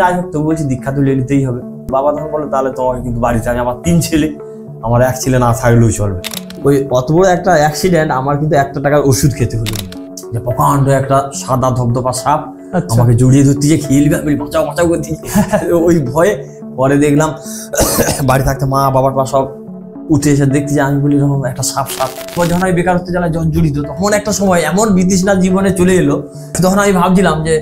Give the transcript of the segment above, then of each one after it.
যাই হোক তো বলছি দীক্ষা তুলে নিতেই হবে বাবা তখন বলে তাহলে তোমাকে কিন্তু বাড়িতে আমি আমার তিন ছেলে আমার এক ছেলে না থাকলেও চলবে ওই অত বড় একটা অ্যাক্সিডেন্ট আমার কিন্তু একটা টাকার ওষুধ খেতে হলো যে প্রকাণ্ড একটা সাদা ধপধপা সাপ আচ্ছা। আমাকে জড়িয়ে ধরতে যে খিলবে আমি বাঁচাও বাঁচাও করতে ওই ভয়ে পরে দেখলাম বাড়ি থাকতে মা বাবার পা সব উঠে এসে দেখতে যে আমি বলি এরকম একটা সাপ সাপ যখন আমি বেকারত্ব জ্বালায় জর্জরিত তখন একটা সময় এমন না জীবনে চলে এলো তখন আমি ভাবছিলাম যে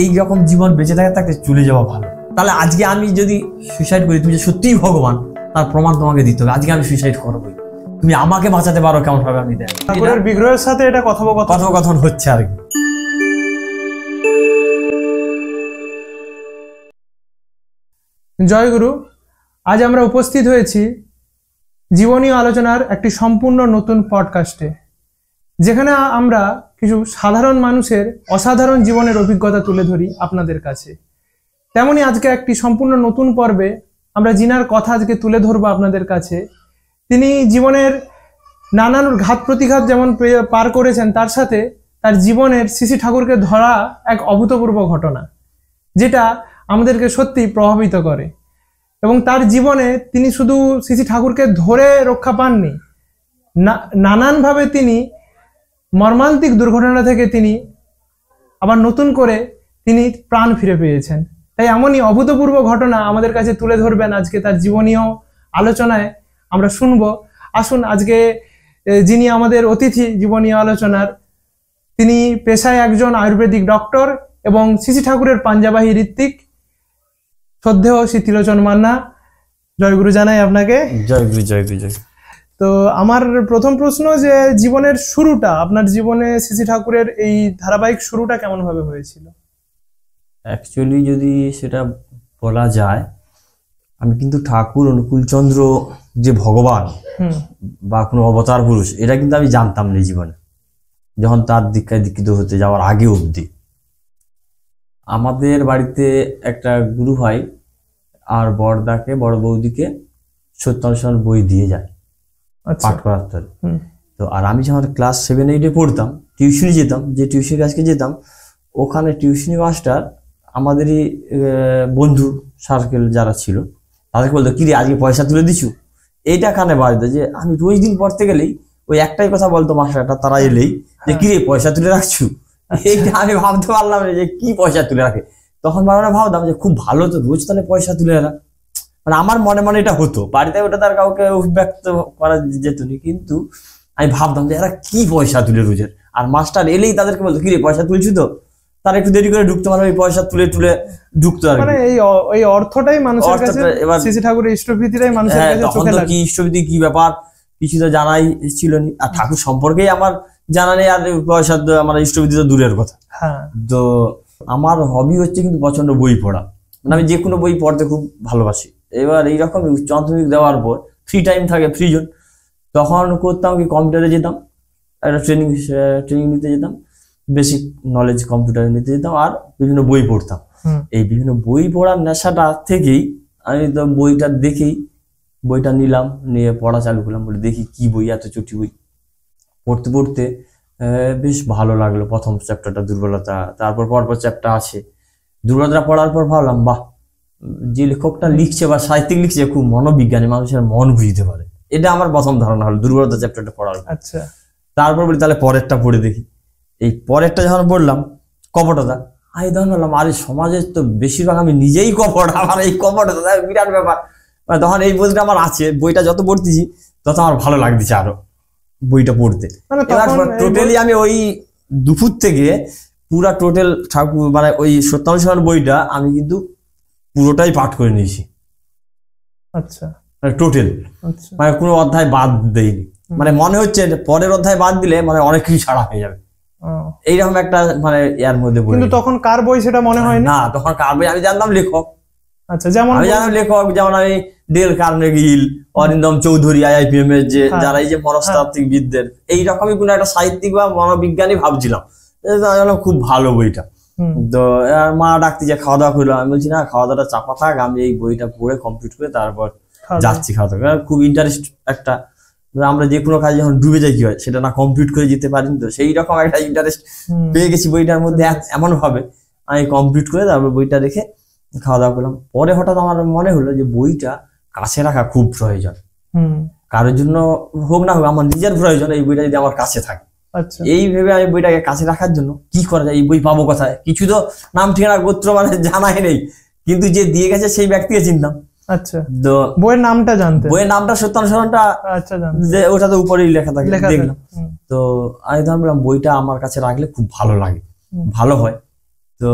এই রকম জীবন বেঁচে থাকে তাকে চলে যাওয়া ভালো তাহলে আজকে আমি যদি সুইসাইড করি তুমি যে সত্যিই ভগবান তার প্রমাণ তোমাকে দিতে হবে আজকে আমি সুইসাইড করবোই তুমি আমাকে বাঁচাতে পারো কেমন ভাবে আমি দেখ বিগ্রহের সাথে এটা কথোপকথন কথোপকথন হচ্ছে আর কি জয়গুরু আজ আমরা উপস্থিত হয়েছি জীবনী আলোচনার একটি সম্পূর্ণ নতুন পডকাস্টে যেখানে আমরা কিছু সাধারণ মানুষের অসাধারণ জীবনের অভিজ্ঞতা তুলে ধরি আপনাদের কাছে তেমনি আজকে একটি সম্পূর্ণ নতুন পর্বে আমরা জিনার কথা আজকে তুলে ধরবো আপনাদের কাছে তিনি জীবনের নানান ঘাত প্রতিঘাত যেমন পার করেছেন তার সাথে তার জীবনের শ্রী ঠাকুরকে ধরা এক অভূতপূর্ব ঘটনা যেটা আমাদেরকে সত্যি প্রভাবিত করে এবং তার জীবনে তিনি শুধু শ্রী ঠাকুরকে ধরে রক্ষা পাননি নানানভাবে তিনি মর্মান্তিক দুর্ঘটনা থেকে তিনি আবার নতুন করে তিনি প্রাণ ফিরে পেয়েছেন তাই এমনই অভূতপূর্ব ঘটনা আমাদের কাছে তুলে ধরবেন আজকে তার জীবনীয় আলোচনায় আমরা শুনব আসুন আজকে যিনি আমাদের অতিথি জীবনীয় আলোচনার তিনি পেশায় একজন আয়ুর্বেদিক ডক্টর এবং শ্রী ঠাকুরের পাঞ্জাবাহী ঋত্বিক শ্রদ্ধেয় শীতিলোচন মান্না জয়গুরু জানাই আপনাকে জয়গুরু জয়গুরু জয়গুরু তো আমার প্রথম প্রশ্ন যে জীবনের শুরুটা আপনার জীবনে সিসি ঠাকুরের এই ধারাবাহিক শুরুটা কেমনভাবে হয়েছিল অ্যাকচুয়ালি যদি সেটা বলা যায় আমি কিন্তু ঠাকুর অনুকূলচন্দ্র যে ভগবান বা কোনো অবতার পুরুষ এটা কিন্তু আমি জানতাম না জীবনে যখন তার দীক্ষায় দীক্ষিত হতে যাওয়ার আগে অবধি আমাদের বাড়িতে একটা গুরু ভাই আর বড়দাকে বড় বৌদিকে সত্যানুষ্ঠান বই দিয়ে যায় আচ্ছা। পাঠ করাতে হবে তো আর আমি যখন ক্লাস সেভেন এইটে পড়তাম টিউশনি যেতাম যে টিউশনি ক্লাসকে যেতাম ওখানে টিউশনি মাস্টার আমাদেরই বন্ধু সার্কেল যারা ছিল তাদেরকে বলতো কি রে আজকে পয়সা তুলে দিছু এইটা কানে বাজতো যে আমি রোজ দিন পড়তে গেলেই ওই একটাই কথা বলতো মাস্টারটা তারা এলেই যে হ্যাঁ। কি রে পয়সা তুলে রাখছু আচ্ছা। এইটা আমি ভাবতে পারলাম যে কি পয়সা তুলে রাখে তখন আমরা ভাবতাম যে খুব ভালো তো রোজ তাহলে পয়সা তুলে রাখ মানে আমার মনে মনে এটা হতো বাড়িতে ওটা তার কাউকে ব্যক্ত করা যেত না কিন্তু আমি ভাবতাম যে এরা কি পয়সা তুলে রোজের আর মাস্টার এলেই তাদেরকে বলতো কি রে পয়সা তুলছি তো তারা একটু দেরি করে ঢুকতে মানে পারে পয়সা তুলে তুলে ঢুকতে মানে পারে এই এই অর্থটাই মানুষের কাছে ঠাকুরের ইষ্টভৃতিটাই মানুষের হ্যাঁ, কাছে চোখে লাগে কি ইষ্টভৃতি কি ব্যাপার কিছু তো জানাই ছিল না আর ঠাকুর সম্পর্কেই আমার জানা নেই আর পয়সা আমার ইষ্টভৃতি তো দূরের কথা হ্যাঁ তো আমার হবি হচ্ছে কিন্তু প্রচন্ড বই পড়া মানে আমি যে কোনো বই পড়তে খুব ভালোবাসি এবার এইরকমই উচ্চ মাধ্যমিক দেওয়ার পর ফ্রি টাইম থাকে ফ্রি জোন তখন করতাম কি কম্পিউটারে যেতাম একটা ট্রেনিং ট্রেনিং নিতে যেতাম বেসিক নলেজ কম্পিউটারে নিতে যেতাম আর বিভিন্ন বই পড়তাম এই বিভিন্ন বই পড়ার নেশাটা থেকেই আমি তো বইটা দেখেই বইটা নিলাম নিয়ে পড়া চালু করলাম বলে দেখি কি বই এত চটি বই পড়তে পড়তে বেশ ভালো লাগলো প্রথম চ্যাপ্টারটা দুর্বলতা তারপর পরপর চ্যাপ্টার আছে দুর্বলতা পড়ার পর ভাবলাম বাহ যে লেখকটা লিখছে বা সাহিত্যিক লিখছে খুব মনোবিজ্ঞানী মানুষের মন বুঝতে পারে এটা আমার প্রথম ধারণা হলো দুর্বলতা চ্যাপ্টারটা পড়ার আচ্ছা তারপর বলি তাহলে পরেরটা পড়ে দেখি এই পরেরটা যখন পড়লাম কপটতা আমি তখন বললাম আরে সমাজের তো বেশিরভাগ আমি নিজেই কপট আমার এই কপটতা বিরাট ব্যাপার মানে তখন এই বইটা আমার আছে বইটা যত পড়তেছি তত আমার ভালো লাগতেছে আরো বইটা পড়তে টোটালি মানে আমি ওই দুপুর থেকে পুরা টোটাল ঠাকুর মানে ওই সত্যানুসরণ বইটা আমি কিন্তু পুরোটাই পাঠ করে নিয়েছি আচ্ছা টোটাল মানে, আচ্ছা। মানে কোনো অধ্যায় বাদ দেয়নি মানে মনে হচ্ছে পরের অধ্যায় বাদ দিলে মানে অনেক কিছু ছাড়া হয়ে যাবে এইরকম একটা মানে ইয়ার মধ্যে কিন্তু তখন কার বই সেটা মনে হয় না তখন কার বই আমি জানতাম লেখক আচ্ছা যেমন আমি জানতাম লেখক যেমন আমি ডেল কার্নেগিল অরিন্দম চৌধুরী আইআইপিএম এর যে হ্যাঁ। যারা এই যে হ্যাঁ। মনস্তাত্ত্বিক বিদ্যের এইরকমই কোনো একটা সাহিত্যিক বা মনোবিজ্ঞানী ভাবছিলাম খুব ভালো বইটা তো মা ডাকতে যে খাওয়া দাওয়া করলো আমি বলছি না খাওয়া দাওয়াটা চাপা থাক আমি এই বইটা পড়ে কমপ্লিট করে তারপর যাচ্ছি খাওয়া দাওয়া খুব ইন্টারেস্ট একটা আমরা যে কোনো কাজে যখন ডুবে যাই কি হয় সেটা না কমপ্লিট করে যেতে পারি তো সেই রকম একটা ইন্টারেস্ট পেয়ে গেছি বইটার মধ্যে এমন ভাবে আমি কমপ্লিট করে তারপর বইটা রেখে খাওয়া দাওয়া করলাম পরে হঠাৎ আমার মনে হলো যে বইটা কাছে রাখা খুব প্রয়োজন কারোর জন্য হোক না হোক আমার নিজের প্রয়োজন এই বইটা যদি আমার কাছে থাকে আচ্ছা। এই ভেবে আমি বইটাকে কাছে রাখার জন্য কি করা যায় এই বই পাবো কোথায় কিছু তো নাম ঠিকানা গোত্র মানে জানাই নেই কিন্তু যে দিয়ে গেছে সেই ব্যক্তিকে চিনতাম আচ্ছা বইয়ের নামটা জানতে বইয়ের নামটা সত্যানুসরণটা আচ্ছা যে ওটা তো উপরেই লেখা থাকে দেখলাম তো আমি ধরলাম বইটা আমার কাছে রাখলে খুব ভালো লাগে ভালো হয় তো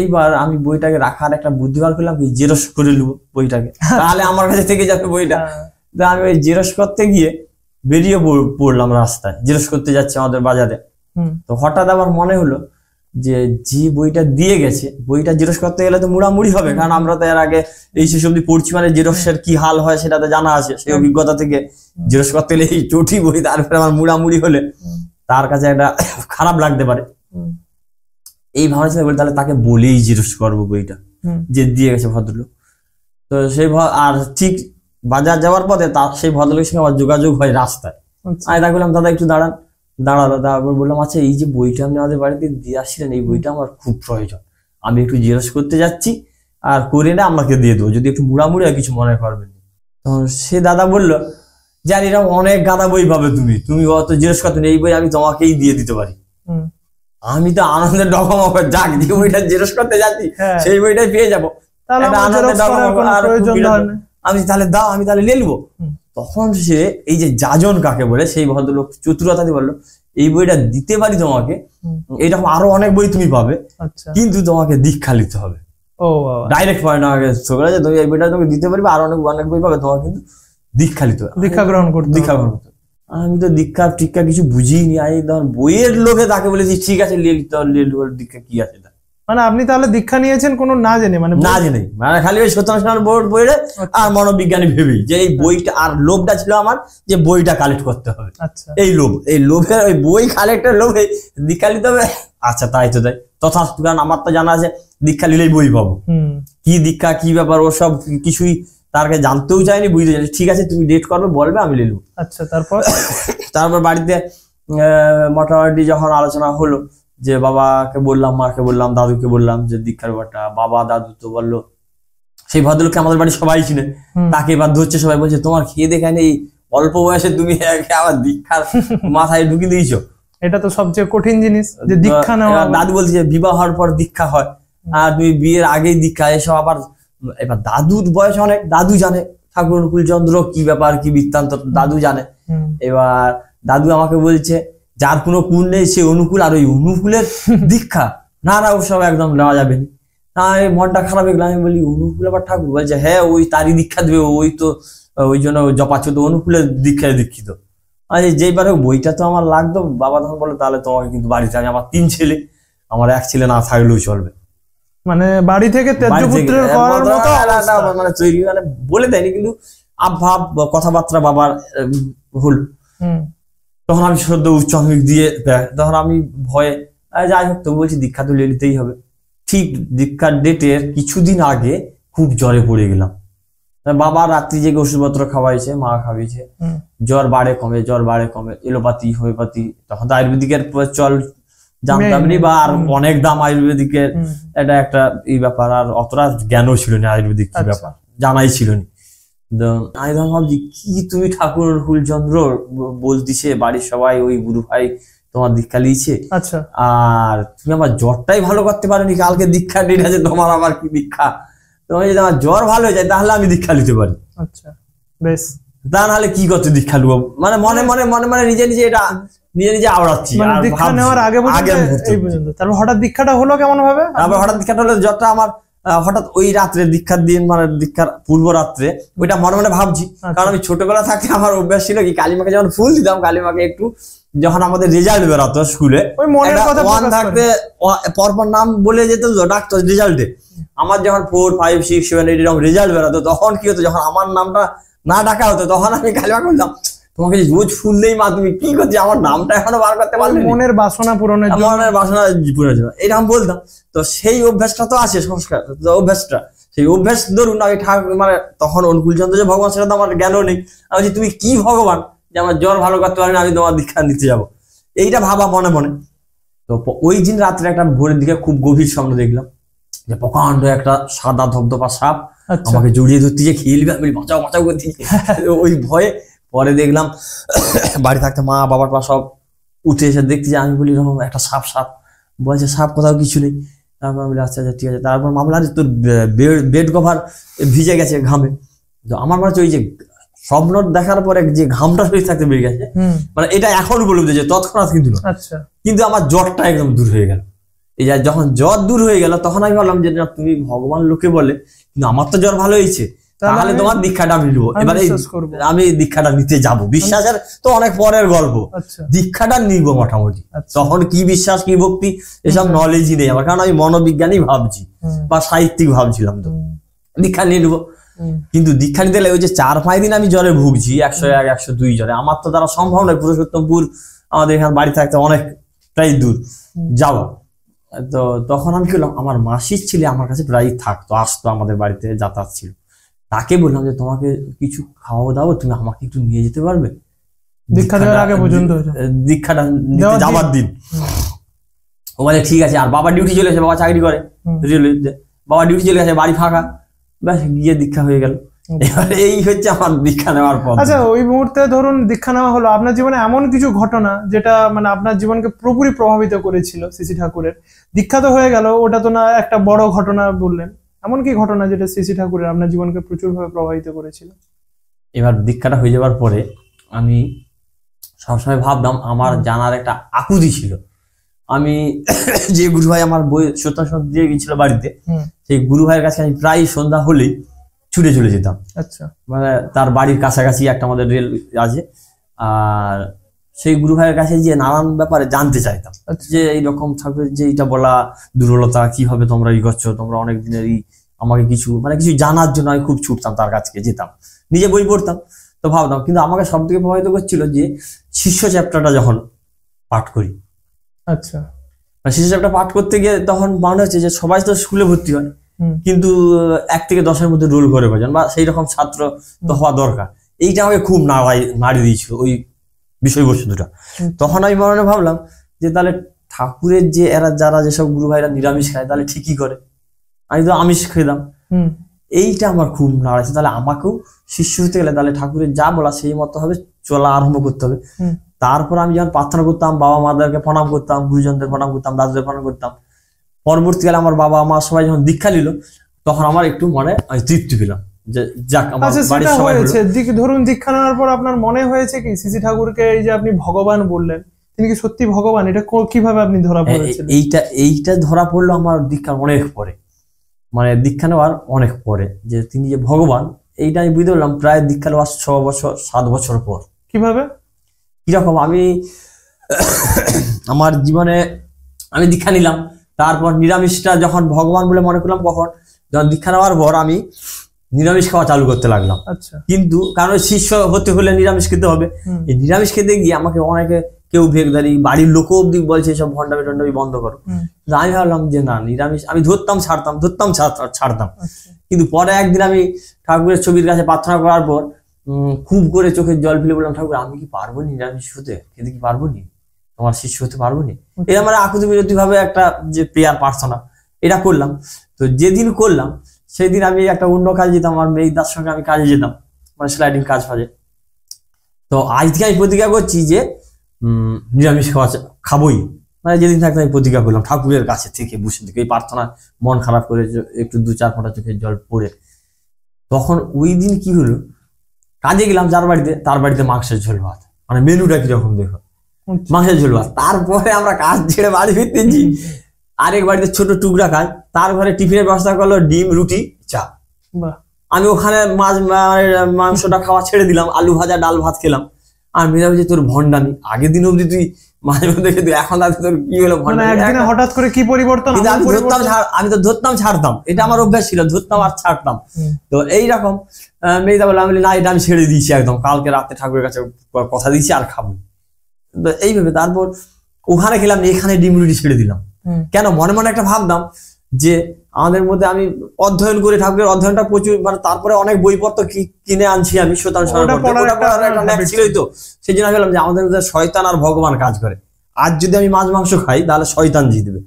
এইবার আমি বইটাকে রাখার একটা বুদ্ধি বার করলাম কি জেরক্স করে নেবো বইটাকে তাহলে আমার কাছে থেকে যাবে বইটা হ্যাঁ। তো আমি ওই জেরক্স করতে গিয়ে বেরিয়ে পড়লাম রাস্তায় জিজ্ঞেস করতে যাচ্ছি আমাদের বাজারে তো হঠাৎ আমার মনে হলো যে যে বইটা দিয়ে গেছে বইটা জিরোস করতে গেলে তো মুড়ামুড়ি হবে কারণ আমরা তো এর আগে এই সে সবজি পড়ছি মানে জিরোসের কি হাল হয় সেটা তো জানা আছে সেই অভিজ্ঞতা থেকে জিরোস করতে গেলে এই চটি বই তারপরে আমার মুড়ামুড়ি হলে তার কাছে একটা খারাপ লাগতে পারে এই ভাবনা ছিল বলে তাহলে তাকে বলেই জিরোস করবো বইটা যে দিয়ে গেছে ভদ্রলোক তো সেই আর ঠিক বাজার যাওয়ার পথে তার সেই ভদ্রলোকের সঙ্গে আমার যোগাযোগ হয় রাস্তায় আচ্ছা। আমি তা দাদা একটু দাঁড়ান দাঁড়ালো তারপর বললাম আচ্ছা এই যে বইটা আপনি আমাদের বাড়িতে দিয়ে আসছিলেন এই বইটা আমার খুব প্রয়োজন আমি একটু জিজ্ঞেস করতে যাচ্ছি আর করে না আমাকে দিয়ে দেবো যদি একটু মুড়ামুড়ি আর কিছু মনে করবেন তখন সে দাদা বলল জানি এরকম অনেক গাদা বই পাবে তুমি তুমি অত জিজ্ঞেস করতো এই বই আমি তোমাকেই দিয়ে দিতে পারি আমি তো আনন্দের ডকম যাক যে বইটা জিজ্ঞেস করতে যাচ্ছি হ্যাঁ। সেই বইটাই পেয়ে যাবো আনন্দের আর আমি তাহলে দাও আমি তাহলে নিয়ে নিবো তখন সে এই যে যাজন কাকে বলে সেই ভদ্রলোক চতুরতা দিয়ে বললো এই বইটা দিতে পারি তোমাকে এরকম আরো অনেক বই তুমি পাবে আচ্ছা। কিন্তু তোমাকে দীক্ষা নিতে হবে ডাইরেক্ট পড়ে না ছোকরা যে তুমি এই বইটা তোমাকে দিতে পারবে আরো অনেক অনেক বই পাবে তোমাকে কিন্তু দীক্ষা নিতে হবে দীক্ষা গ্রহণ করতে দীক্ষা গ্রহণ করতে আমি তো দীক্ষা টিক্ষা কিছু বুঝিনি আমি ধর বইয়ের লোকে তাকে বলেছি ঠিক আছে লিয়ে নিতে দীক্ষা কি আছে মানে আপনি তাহলে দীক্ষা নিয়েছেন কোনো না জেনে মানে না জেনে মানে খালি ওই সত্যনারায়ণ বোর্ড বইটা আচ্ছা। আর মনোবিজ্ঞানী ভেবেই যে এই বইটা আর লোভটা ছিল আমার যে বইটা কালেক্ট করতে হবে আচ্ছা এই লোভ এই লোভের ওই বই কালেক্টের লোভে দীক্ষা নিতে হবে আচ্ছা তাই তো তাই তথা কারণ আমার তো জানা আছে দীক্ষা নিলেই বই পাবো কি দীক্ষা কি ব্যাপার ওসব কিছুই তারকে জানতেও চাইনি বুঝতে চাইনি ঠিক আছে তুমি ডেট করবে বলবে আমি নিলু আচ্ছা তারপর তারপর বাড়িতে মোটামুটি যখন আলোচনা হলো যে বাবাকে বললাম মাকে বললাম দাদুকে বললাম যে দীক্ষার ব্যাপারটা বাবা দাদু তো বললো সেই ভদ্রলোককে আমাদের বাড়ি সবাই চিনে তাকে এবার ধরছে সবাই বলছে তোমার খেয়ে দেখে নেই অল্প বয়সে তুমি আমার দীক্ষার মাথায় ঢুকি দিয়েছো এটা তো সবচেয়ে কঠিন জিনিস যে দীক্ষা নেওয়া দাদু বলছে যে বিবাহ হওয়ার পর দীক্ষা হয় আর তুমি বিয়ের আগেই দীক্ষা এসব আবার এবার দাদুর বয়স অনেক দাদু জানে ঠাকুর কুলচন্দ্র কি ব্যাপার কি বৃত্তান্ত দাদু জানে এবার দাদু আমাকে বলছে যার কোনো কুল নেই সে অনুকূল আর ওই অনুকূলের দীক্ষা না না ওসব একদম নেওয়া যাবে না ওই মনটা খারাপ হয়ে গেল আমি বলি অনুকূল আবার ঠাকুর বলছে হ্যাঁ ওই তারই দীক্ষা দেবে ওই তো ওই জন্য জপাচ্ছ তো অনুকূলের দীক্ষায় দীক্ষিত আরে আচ্ছা, যেইবার হোক বইটা তো আমার লাগতো বাবা তখন বলে তাহলে তোমাকে কিন্তু বাড়িতে আমি আমার তিন ছেলে আমার এক ছেলে না থাকলেও চলবে মানে বাড়ি থেকে মানে-, মানে তৈরি মানে বলে দেয়নি কিন্তু আব কথাবার্তা বাবার হল তখন আমি সদ্য উচ্চ দিয়ে তখন আমি ভয়ে যাই হোক তবু বলছি দীক্ষা তুলে নিতেই হবে ঠিক দীক্ষার ডেটের কিছুদিন আগে খুব জ্বরে পড়ে গেলাম বাবা রাত্রি জেগে ওষুধপত্র খাওয়াইছে মা খাওয়াইছে জ্বর বাড়ে কমে জ্বর বাড়ে কমে এলোপাতি হোমিওপ্যাথি তখন তো আয়ুর্বেদিকের চল জানতাম নি বা আর অনেক দাম আয়ুর্বেদিকের এটা একটা এই ব্যাপার আর অতটা জ্ঞানও ছিল না আয়ুর্বেদিক আচ্ছা। ব্যাপার জানাই ছিল না আমি তখন ভাবছি কি তুমি ঠাকুর হুলচন্দ্র বলতিছে বাড়ির সবাই ওই গুরু ভাই তোমার দীক্ষা লিয়েছে আচ্ছা। আর তুমি আমার জ্বরটাই ভালো করতে পারোনি কালকে দীক্ষা নিয়ে আছে তোমার আমার কি দীক্ষা তোমার যদি আমার জ্বর ভালো হয়ে যায় তাহলে আমি দীক্ষা নিতে পারি আচ্ছা বেশ তা নাহলে কি করছে দীক্ষা নেবো মানে মনে মনে মনে মনে নিজে নিজে এটা নিজে নিজে আওড়াচ্ছি মানে দীক্ষা নেওয়ার আগে আগে তারপর হঠাৎ দীক্ষাটা হলো কেমন ভাবে তারপর হঠাৎ দীক্ষাটা হলো জ্বরটা আমার হঠাৎ ওই রাত্রে দীক্ষার দিন মানে দীক্ষার পূর্ব রাত্রে ওইটা মনে মনে ভাবছি আচ্ছা। কারণ আমি ছোটবেলা থাকতে আমার অভ্যাস ছিল কি কালিমাকে যখন ফুল দিতাম কালিমাকে একটু যখন আমাদের রেজাল্ট বেরোতো স্কুলে থাকতে পরপর নাম বলে যেত ডাক্তার রেজাল্টে আমার যখন four five six seven eight এরকম রেজাল্ট বেরোতো তখন কি হতো যখন আমার নামটা না ডাকা হতো তখন আমি কালিমা করতাম তোমাকে রোজ ফুল মা তুমি কি করছি আমার নামটা এখনো বার করতে পারলে মনের বাসনা পূরণের জন্য মনের বাসনা পূরণের জন্য এরকম বলতাম তো সেই অভ্যাসটা তো আছে সংস্কার অভ্যাসটা সেই অভ্যাস ধরুন আমি ঠাকুর মানে তখন অনুকূল চন্দ্র যে ভগবান সেটা তো আমার জ্ঞানও নেই আমি বলছি তুমি কি ভগবান যে আমার জ্বর ভালো করতে পারেন আমি তোমার দীক্ষা নিতে যাব এইটা ভাবা মনে মনে তো ওই দিন রাত্রে একটা ভোরের দিকে খুব গভীর স্বপ্ন দেখলাম যে প্রকাণ্ড একটা সাদা ধপধপা সাপ আচ্ছা। আমাকে জড়িয়ে ধরতে যে খিলবে আমি বাঁচাও বাঁচাও করতে ওই ভয়ে পরে দেখলাম বাড়ি থাকতে মা বাবার পা সব উঠে এসে দেখতে যে আমি বলি এরকম একটা সাপ সাপ বলছে সাপ কোথাও কিছু নেই তারপর আমি আচ্ছা আচ্ছা ঠিক আছে তারপর মামলা তোর বেড কভার ভিজে গেছে ঘামে তো আমার মনে হচ্ছে ওই যে স্বপ্ন দেখার পরে যে ঘামটা শরীর থাকতে বেড়ে গেছে মানে এটা এখন উপলব্ধি যে তৎক্ষণাৎ কিন্তু না আচ্ছা। কিন্তু আমার জ্বরটা একদম দূর হয়ে গেল এই যখন জ্বর দূর হয়ে গেল তখন আমি বললাম যে তুমি ভগবান লোকে বলে কিন্তু আমার তো জ্বর ভালো হয়েছে তাহলে তোমার দীক্ষাটা আমি নিবো এবার আমি দীক্ষাটা নিতে যাব বিশ্বাসের তো অনেক পরের গল্প আচ্ছা। দীক্ষাটা নিব মোটামুটি আচ্ছা। তখন কি বিশ্বাস কি ভক্তি এসব নলেজই নেই আমার কারণ আমি মনোবিজ্ঞানী ভাবছি বা সাহিত্যিক ভাবছিলাম তো দীক্ষা নিয়ে নিবো কিন্তু দীক্ষা নিতে লাগে যে চার পাঁচ দিন আমি জ্বরে ভুগছি একশো এক একশো দুই জ্বরে আমার তো তারা সম্ভব নয় পুরুষোত্তমপুর আমাদের এখানে বাড়ি থাকতে অনেকটাই দূর যাবো তো তখন আমি কি আমার মাসির ছেলে আমার কাছে প্রায় থাকতো আসতো আমাদের বাড়িতে যাতায়াত ছিল তাকে বললাম যে তোমাকে কিছু খাওয়া দাও তুমি আমাকে একটু নিয়ে যেতে পারবে দীক্ষা দেওয়ার আগে পর্যন্ত দীক্ষাটা নিতে যাওয়ার দিন ও বলে ঠিক আছে আর বাবা ডিউটি চলে গেছে বাবা চাকরি করে রেলওয়েতে বাবা ডিউটি চলে গেছে বাড়ি ফাঁকা ব্যাস গিয়ে দীক্ষা হয়ে গেল আচ্ছা। এবারে এই হচ্ছে আমার দীক্ষা নেওয়ার পর আচ্ছা ওই মুহূর্তে ধরুন দীক্ষা নেওয়া হলো আপনার জীবনে এমন কিছু ঘটনা যেটা মানে আপনার জীবনকে পুরোপুরি প্রভাবিত করেছিল সিসি ঠাকুরের দীক্ষা তো হয়ে গেল ওটা তো না একটা বড় ঘটনা বললেন এমন কি ঘটনা যেটা শ্রী শ্রী ঠাকুরের আপনার জীবনকে প্রচুরভাবে প্রভাবিত করেছিল এবার দীক্ষাটা হয়ে যাওয়ার পরে আমি সবসময় ভাবতাম আমার জানার একটা আকুতি ছিল আমি যে গুরু ভাই আমার বই শ্রোতা দিয়ে গেছিল বাড়িতে সেই গুরু ভাইয়ের কাছে আমি প্রায় সন্ধ্যা হলেই ছুটে চলে যেতাম আচ্ছা মানে তার বাড়ির কাছাকাছি একটা আমাদের রেল আছে আর সেই গুরু ভাইয়ের কাছে যে নানান ব্যাপারে জানতে চাইতাম আচ্ছা। যে এইরকম থাকবে যে এটা বলা দুর্বলতা কিভাবে তোমরা ই করছো তোমরা অনেক দিনেরই আমাকে কিছু মানে কিছু জানার জন্য আমি খুব ছুটতাম তার কাছে যেতাম নিজে বই পড়তাম তো ভাবতাম কিন্তু আমাকে সব থেকে প্রভাবিত করছিল যে শিষ্য চ্যাপ্টারটা যখন পাঠ করি আচ্ছা মানে শিষ্য চ্যাপ্টার পাঠ করতে গিয়ে তখন মনে হচ্ছে যে সবাই তো স্কুলে ভর্তি হয় কিন্তু এক থেকে দশের মধ্যে রোল করে কজন বা সেই রকম ছাত্র তো হওয়া দরকার এইটা আমাকে খুব নাড়াই নাড়িয়ে দিয়েছিল ওই বিষয়বস্তুটা তখন আমি মনে ভাবলাম যে তাহলে ঠাকুরের যে এরা যারা যেসব গুরু ভাইরা নিরামিষ খায় তাহলে ঠিকই করে আমি তো আমিষ খেলাম এইটা আমার খুব নাড়াইছে তাহলে আমাকেও শিষ্য হতে গেলে তাহলে ঠাকুরের যা বলা সেই মতো হবে চলা আরম্ভ করতে হবে তারপর আমি যখন প্রার্থনা করতাম বাবা মাদেরকে প্রণাম করতাম গুরুজনদের প্রণাম করতাম দাদুদের প্রণাম করতাম পরবর্তীকালে আমার বাবা মা সবাই যখন দীক্ষা নিল তখন আমার একটু মনে তৃপ্তি পেলাম যে যাক আমার আচ্ছা, বাড়ির সবাই হয়েছে দিক ধরুন দীক্ষা নেওয়ার পর আপনার মনে হয়েছে কি সিসি ঠাকুরকে এই যে আপনি ভগবান বললেন তিনি কি সত্যি ভগবান এটা কিভাবে আপনি ধরা হ্যাঁ, পড়েছেন এইটা এইটা ধরা পড়লো আমার দীক্ষা অনেক পরে মানে দীক্ষা নেওয়ার অনেক পরে যে তিনি যে ভগবান এইটা আমি বুঝতে পারলাম প্রায় দীক্ষা নেওয়ার ছ বছর সাত বছর পর কিভাবে কিরকম আমি আমার জীবনে আমি দীক্ষা নিলাম তারপর নিরামিষটা যখন ভগবান বলে মনে করলাম কখন যখন দীক্ষা নেওয়ার পর আমি নিরামিষ খাওয়া চালু করতে লাগলাম আচ্ছা। কিন্তু কারণ শিষ্য হতে হলে নিরামিষ খেতে হবে এই নিরামিষ খেতে গিয়ে আমাকে অনেকে কেউ ভেগদারি বাড়ির লোকও অব্দি বলছে সব ভণ্ডামি টন্ডামি বন্ধ করো আমি ভাবলাম যে না নিরামিষ আমি ধরতাম ছাড়তাম ধরতাম ছাড়তাম আচ্ছা। কিন্তু পরে একদিন আমি ঠাকুরের ছবির কাছে প্রার্থনা করার পর খুব করে চোখের জল ফেলে বললাম ঠাকুর আমি কি পারবো নিরামিষ হতে খেতে কি পারবো নি তোমার শিষ্য হতে পারবো নি এটা আচ্ছা। আমার মানে আকুতি বিরতি ভাবে একটা যে প্রেয়ার প্রার্থনা এটা করলাম তো যেদিন করলাম সেই দিন আমি একটা অন্য কাজ যেতাম আমার মেয়েদার সঙ্গে আমি কাজে যেতাম মানে স্লাইডিং কাজ ফাজে তো আজকে আমি প্রতিজ্ঞা করছি যে নিরামিষ খাওয়া খাবই মানে যেদিন থাকতে আমি প্রতিজ্ঞা করলাম ঠাকুরের কাছে থেকে বসে থেকে এই প্রার্থনা মন খারাপ করে একটু দু চার ফোঁটা চোখের জল পড়ে তখন ওই দিন কি হলো কাজে গেলাম যার বাড়িতে তার বাড়িতে মাংসের ঝোল ভাত মানে মেনুটা কিরকম দেখো আচ্ছা। মাংসের ঝোল ভাত তারপরে আমরা কাজ ছেড়ে বাড়ি ফিরতেছি আরেক বাড়িতে ছোট টুকরা কাজ তার ঘরে টিফিনের ব্যবস্থা করলো ডিম রুটি চা আমি ওখানে মাছ মানে, মাংসটা খাওয়া ছেড়ে দিলাম আলু ভাজা ডাল ভাত খেলাম আর মেয়ে ভাবছি তোর ভণ্ডামি আগের দিন অব্দি তুই মাঝে মধ্যে খেতে এখন তাতে তোর কি হলো মানে হঠাৎ করে কি পরিবর্তন আমি ধরতাম আমি তো ধরতাম ছাড়তাম এটা আমার অভ্যাস ছিল ধরতাম আর ছাড়তাম তো এইরকম মেয়েটা বললাম না এটা আমি ছেড়ে দিয়েছি একদম কালকে রাতে ঠাকুরের কাছে কথা দিয়েছি আর খাবো তো এইভাবে তারপর ওখানে খেলাম এখানে ডিম রুটি ছেড়ে দিলাম কেন মনে মনে একটা ভাবতাম যে আমাদের মধ্যে আমি অধ্যয়ন করে ঠাকুরের অধ্যয়নটা প্রচুর মানে তারপরে অনেক বইপত্র কিনে আনছি আমি ছিলই তো সেই জন্য যে আমাদের মধ্যে শয়তান আর ভগবান কাজ করে আজ যদি আমি মাছ মাংস খাই তাহলে শয়তান জিতবে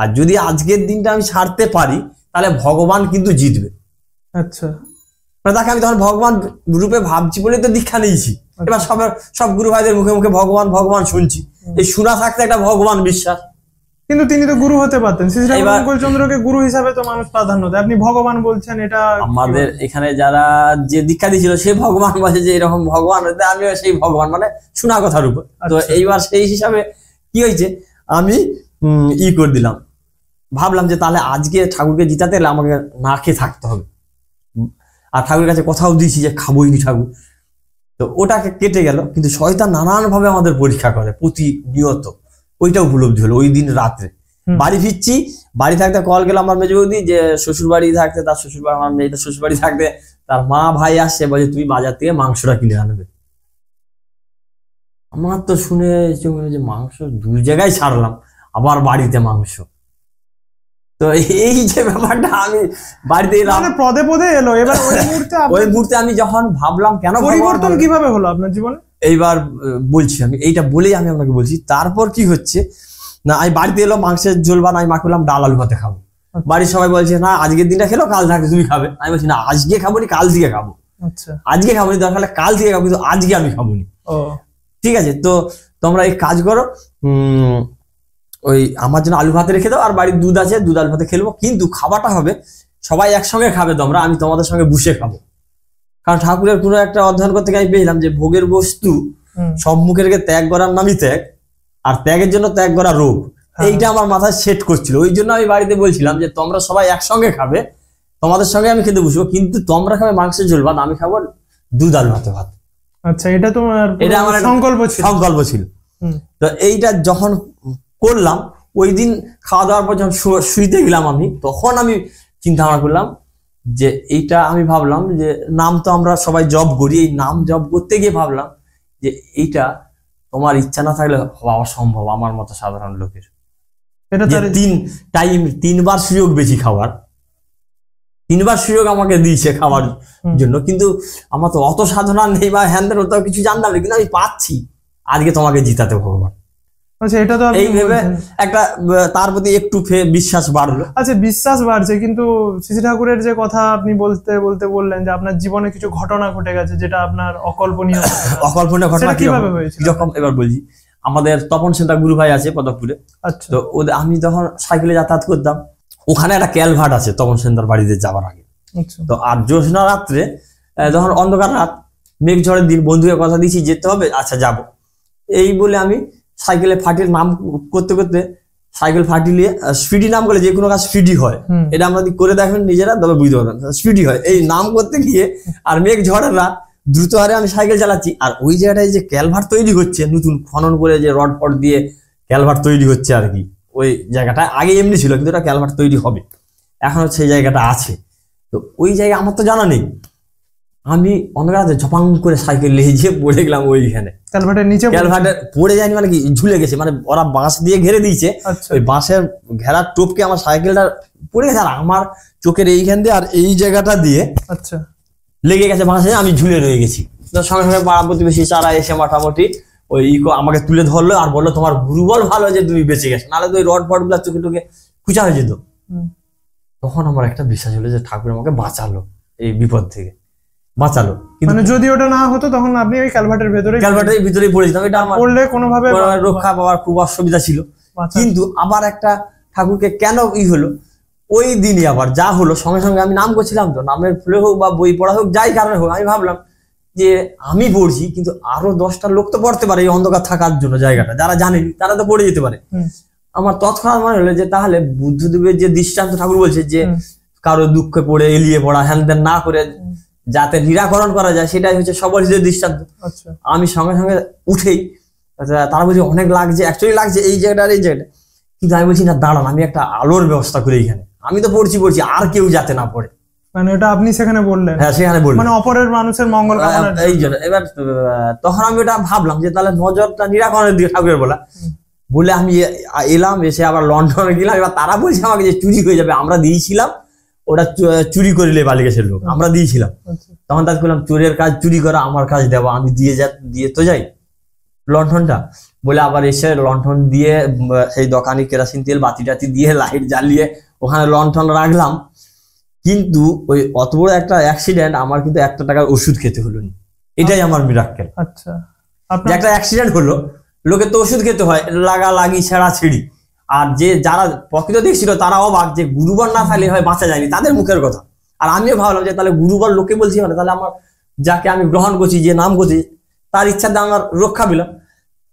আর যদি আজকের দিনটা আমি ছাড়তে পারি তাহলে ভগবান কিন্তু জিতবে আচ্ছা মানে তাকে আমি তখন ভগবান রূপে ভাবছি বলে তো দীক্ষা নিয়েছি আচ্ছা। এবার সব সব গুরু ভাইদের মুখে মুখে ভগবান ভগবান শুনছি এই শোনা থাকতে একটা ভগবান বিশ্বাস কিন্তু তিনি তো গুরু হতে পারতেন শ্রী চন্দ্রকে গুরু হিসাবে তো মানুষ প্রাধান্য দেয় আপনি ভগবান বলছেন এটা আমাদের এখানে যারা যে দীক্ষা দিয়েছিল সে ভগবান বলে যে এরকম ভগবান আমিও সেই ভগবান মানে শোনা কথার উপর তো আচ্ছা। এইবার সেই হিসাবে কি হয়েছে আমি ই করে দিলাম ভাবলাম যে তাহলে আজকে ঠাকুরকে জিতাতে হলে আমাকে না খেয়ে থাকতে হবে আর ঠাকুরের কাছে কথাও দিয়েছি যে খাবোই নি ঠাকুর তো ওটাকে কেটে গেল কিন্তু শয়তান নানানভাবে আমাদের পরীক্ষা করে প্রতি নিয়ত ওইটা উপলব্ধি হলো ওই দিন রাত্রে বাড়ি ফিরছি বাড়ি থাকতে কল গেল আমার মেজে বৌদি যে শ্বশুর বাড়ি থাকতে তার শ্বশুর বাড়ি আমার মেয়েটা শ্বশুর বাড়ি থাকতে তার মা ভাই আসছে বলছে তুমি বাজার থেকে মাংসটা কিনে আনবে আমার তো শুনে যে মাংস দুই জায়গায় ছাড়লাম আবার বাড়িতে মাংস তো এই যে ব্যাপারটা আমি বাড়িতে মানে পদে পদে এলো এবার ওই মুহূর্তে আমি যখন ভাবলাম কেন পরিবর্তন কিভাবে হলো আপনার জীবনে এইবার বলছি আমি এইটা বলেই আমি আপনাকে বলছি তারপর কি হচ্ছে না আমি বাড়িতে এলো মাংসের ঝোল বা আমি মাকে বললাম ডাল আলু ভাতে খাবো আচ্ছা। বাড়ির সবাই বলছে না আজকের দিনটা খেলো কাল থাকে তুমি খাবে আমি বলছি না আজকে খাবো নি কাল থেকে খাবো আচ্ছা। আজকে খাবো নি দরকার কাল থেকে খাবো কিন্তু আজকে আমি খাবো নি ঠিক আছে তো তোমরা এই কাজ করো ওই আমার জন্য আলু ভাতে রেখে দাও আর বাড়ির দুধ আছে দুধ আলু ভাতে খেলবো কিন্তু খাবারটা হবে সবাই একসঙ্গে খাবে তোমরা আমি তোমাদের সঙ্গে বসে খাবো কারণ ঠাকুরের কোনো একটা অধ্যয়ন করতে আমি পেয়েছিলাম যে ভোগের বস্তু সম্মুখের ত্যাগ করার নামই ত্যাগ আর ত্যাগের জন্য ত্যাগ করা রোগ হ্যাঁ। এইটা আমার মাথায় সেট করছিল ওই জন্য আমি বাড়িতে বলছিলাম যে তোমরা সবাই একসঙ্গে খাবে তোমাদের সঙ্গে আমি খেতে বসবো কিন্তু তোমরা খাবে মাংসের ঝোল ভাত আমি খাবো দুধ আল ভাতে ভাত আচ্ছা এটা তোমার এটা আমার সংকল্প ছিল সংকল্প ছিল তো এইটা যখন করলাম ওই দিন খাওয়া দাওয়ার পর যখন শুইতে গেলাম আমি তখন আমি চিন্তা ভাবনা করলাম যে এইটা আমি ভাবলাম যে নাম তো আমরা সবাই জব করি এই নাম জব করতে গিয়ে ভাবলাম যে এইটা তোমার ইচ্ছা না থাকলে হওয়া অসম্ভব আমার মতো সাধারণ লোকের তিন টাইম তিনবার সুযোগ বেশি খাওয়ার তিনবার সুযোগ আমাকে দিয়েছে খাওয়ার জন্য কিন্তু আমার তো অত সাধনা নেই বা হ্যান্ডেল কিছু জানতাম হবে কিন্তু আমি পাচ্ছি আজকে তোমাকে জিতাতে ভগবান আচ্ছা এটা তো এইভাবে একটা তার প্রতি একটু বিশ্বাস বাড়লো আচ্ছা বিশ্বাস বাড়ছে কিন্তু শ্রী ঠাকুরের যে কথা আপনি বলতে বলতে বললেন যে আপনার জীবনে কিছু ঘটনা ঘটে গেছে যেটা আপনার অকল্পনীয় অকল্পনীয় ঘটনা কিভাবে হয়েছে যখন এবার বলছি আমাদের তপন সেন্টার গুরু ভাই আছে পদকপুরে আচ্ছা তো ওদের আমি যখন সাইকেলে যাতায়াত করতাম ওখানে একটা ক্যালভার্ট আছে তপন সেন্টার বাড়িতে যাওয়ার আগে আচ্ছা। তো আর জ্যোৎস্না রাত্রে যখন অন্ধকার রাত মেঘ ঝড়ের দিন বন্ধুকে কথা দিয়েছি যেতে হবে আচ্ছা যাব এই বলে আমি সাইকেলে ফাটির নাম করতে করতে সাইকেল নিয়ে স্পিডি নাম করলে যে কোনো কাজ স্পিডি হয় এটা আমরা করে দেখেন নিজেরা তবে বুঝতে পারবেন স্পিডি হয় এই নাম করতে গিয়ে আর মেঘ ঝড়ের রাত দ্রুত হারে আমি সাইকেল চালাচ্ছি আর ওই জায়গাটায় যে ক্যালভার তৈরি হচ্ছে নতুন খনন করে যে রড ফট দিয়ে ক্যালভার তৈরি হচ্ছে আর কি ওই জায়গাটা আগে এমনি ছিল কিন্তু ওটা ক্যালভার তৈরি হবে এখনো সেই জায়গাটা আছে তো ওই জায়গা আমার তো জানা নেই আমি অন্ধকার ঝপাং করে সাইকেল নিয়ে পড়ে গেলাম ওইখানে ক্যালভার্টের নিচে ক্যালভার্টের পড়ে যায়নি মানে কি ঝুলে গেছে মানে ওরা বাঁশ দিয়ে ঘেরে দিয়েছে আচ্ছা। ওই বাঁশের ঘেরার টোপকে আমার সাইকেলটা পড়ে গেছে আর আমার চোখের এইখান দিয়ে আর এই জায়গাটা দিয়ে আচ্ছা লেগে গেছে বাঁশে আমি ঝুলে রয়ে গেছি সঙ্গে সঙ্গে পাড়া প্রতিবেশী চারা এসে মোটামুটি ওই ইকো আমাকে তুলে ধরলো আর বললো তোমার গুরুবল ভালো যে তুমি বেঁচে গেছো নাহলে তো ওই রড ফড গুলা চোখে টোকে খুঁচা হয়ে যেত তখন আমার একটা বিশ্বাস হলো যে ঠাকুর আমাকে বাঁচালো এই বিপদ থেকে বাঁচালো মানে যদি ওটা না হতো তখন আপনি ওই ক্যালভার্টের ভেতরে ক্যালভার্টের ভিতরেই যেতাম এটা আমার পড়লে কোনোভাবে রক্ষা পাওয়ার খুব অসুবিধা ছিল কিন্তু আবার একটা ঠাকুরকে কেন ই হলো ওই দিনই আবার যা হলো সঙ্গে সঙ্গে আমি নাম করছিলাম তো নামের ফুলে হোক বা বই পড়া হোক যাই কারণে হোক আমি ভাবলাম যে আমি পড়ছি কিন্তু আরো দশটা লোক তো পড়তে পারে এই অন্ধকার থাকার জন্য জায়গাটা যারা জানেনি তারা তো পড়ে যেতে পারে আমার তৎক্ষণাৎ মনে হলো যে তাহলে বুদ্ধদেবের যে দৃষ্টান্ত ঠাকুর বলছে যে কারো দুঃখে পড়ে এলিয়ে পড়া হ্যান না করে যাতে নিরাকরণ করা যায় সেটাই হচ্ছে সবার যে দৃষ্টান্ত আচ্ছা। আমি সঙ্গে সঙ্গে উঠেই আচ্ছা, তারা বলছি অনেক লাগছে অ্যাকচুয়ালি লাগছে এই জায়গাটা আর এই জায়গাটা কিন্তু আমি বলছি না দাঁড়ান আমি একটা আলোর ব্যবস্থা করি এখানে আমি তো পড়ছি পড়ছি আর কেউ যাতে না পড়ে মানে এটা আপনি সেখানে বললেন হ্যাঁ সেখানে বললেন মানে অপরের মানুষের মঙ্গল এই জন্য এবার তখন আমি ওটা ভাবলাম যে তাহলে নজরটা নিরাকরণের দিকে ঠাকুরের বলা বলে আমি এলাম এসে আবার লন্ডনে গেলাম এবার তারা বলছে আমাকে যে চুরি হয়ে যাবে আমরা দিয়েছিলাম ওটা চুরি করিলে বালি গেছিল লোক আমরা দিয়েছিলাম আচ্ছা। তখন তাকে বললাম চোরের কাজ চুরি করা আমার কাজ দেওয়া আমি দিয়ে যা দিয়ে তো যাই লন্ঠনটা বলে আবার এসে লন্ঠন দিয়ে সেই দোকানে কেরাসিন তেল বাতি টাতি দিয়ে লাইট জ্বালিয়ে ওখানে লন্ঠন রাখলাম কিন্তু ওই অত বড় একটা অ্যাক্সিডেন্ট আমার কিন্তু একটা টাকার ওষুধ খেতে হলো না এটাই আচ্ছা। আমার মিরাক্কেল আচ্ছা একটা অ্যাক্সিডেন্ট হলো লোকে তো ওষুধ খেতে হয় লাগা লাগি ছেঁড়া ছিড়ি আর যে যারা প্রকৃত দেখছিল তারা অবাক যে গুরুবার না থাকলে হয় বাঁচা যায়নি তাদের মুখের কথা আর আমিও ভাবলাম যে তাহলে গুরুবার লোকে বলছি মানে তাহলে আমার যাকে আমি গ্রহণ করছি যে নাম করছি তার ইচ্ছাতে আমার রক্ষা পেলাম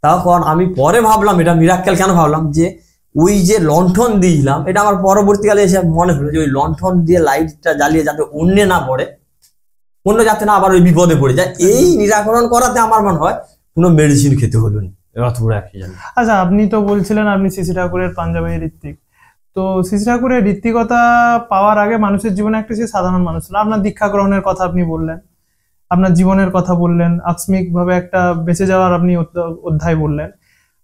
তখন আমি পরে ভাবলাম এটা মিরাক্কেল কেন ভাবলাম যে ওই যে লণ্ঠন দিয়েছিলাম এটা আমার পরবর্তীকালে এসে মনে হলো যে ওই লণ্ঠন দিয়ে লাইটটা জ্বালিয়ে যাতে অন্য না পড়ে অন্য যাতে না আবার ওই বিপদে পড়ে যায় এই নিরাকরণ করাতে আমার মনে হয় কোনো মেডিসিন খেতে হলো না রথবুড়া আচ্ছা আপনি তো বলছিলেন আপনি সিসি ঠাকুরের পাঞ্জাবি ঋত্বিক তো সিসি ঠাকুরের ঋত্বিকতা পাওয়ার আগে মানুষের জীবনে একটা সে সাধারণ মানুষ ছিল আপনার দীক্ষা গ্রহণের কথা আপনি বললেন আপনার জীবনের কথা বললেন আকস্মিকভাবে একটা বেঁচে যাওয়ার আপনি অধ্যায় বললেন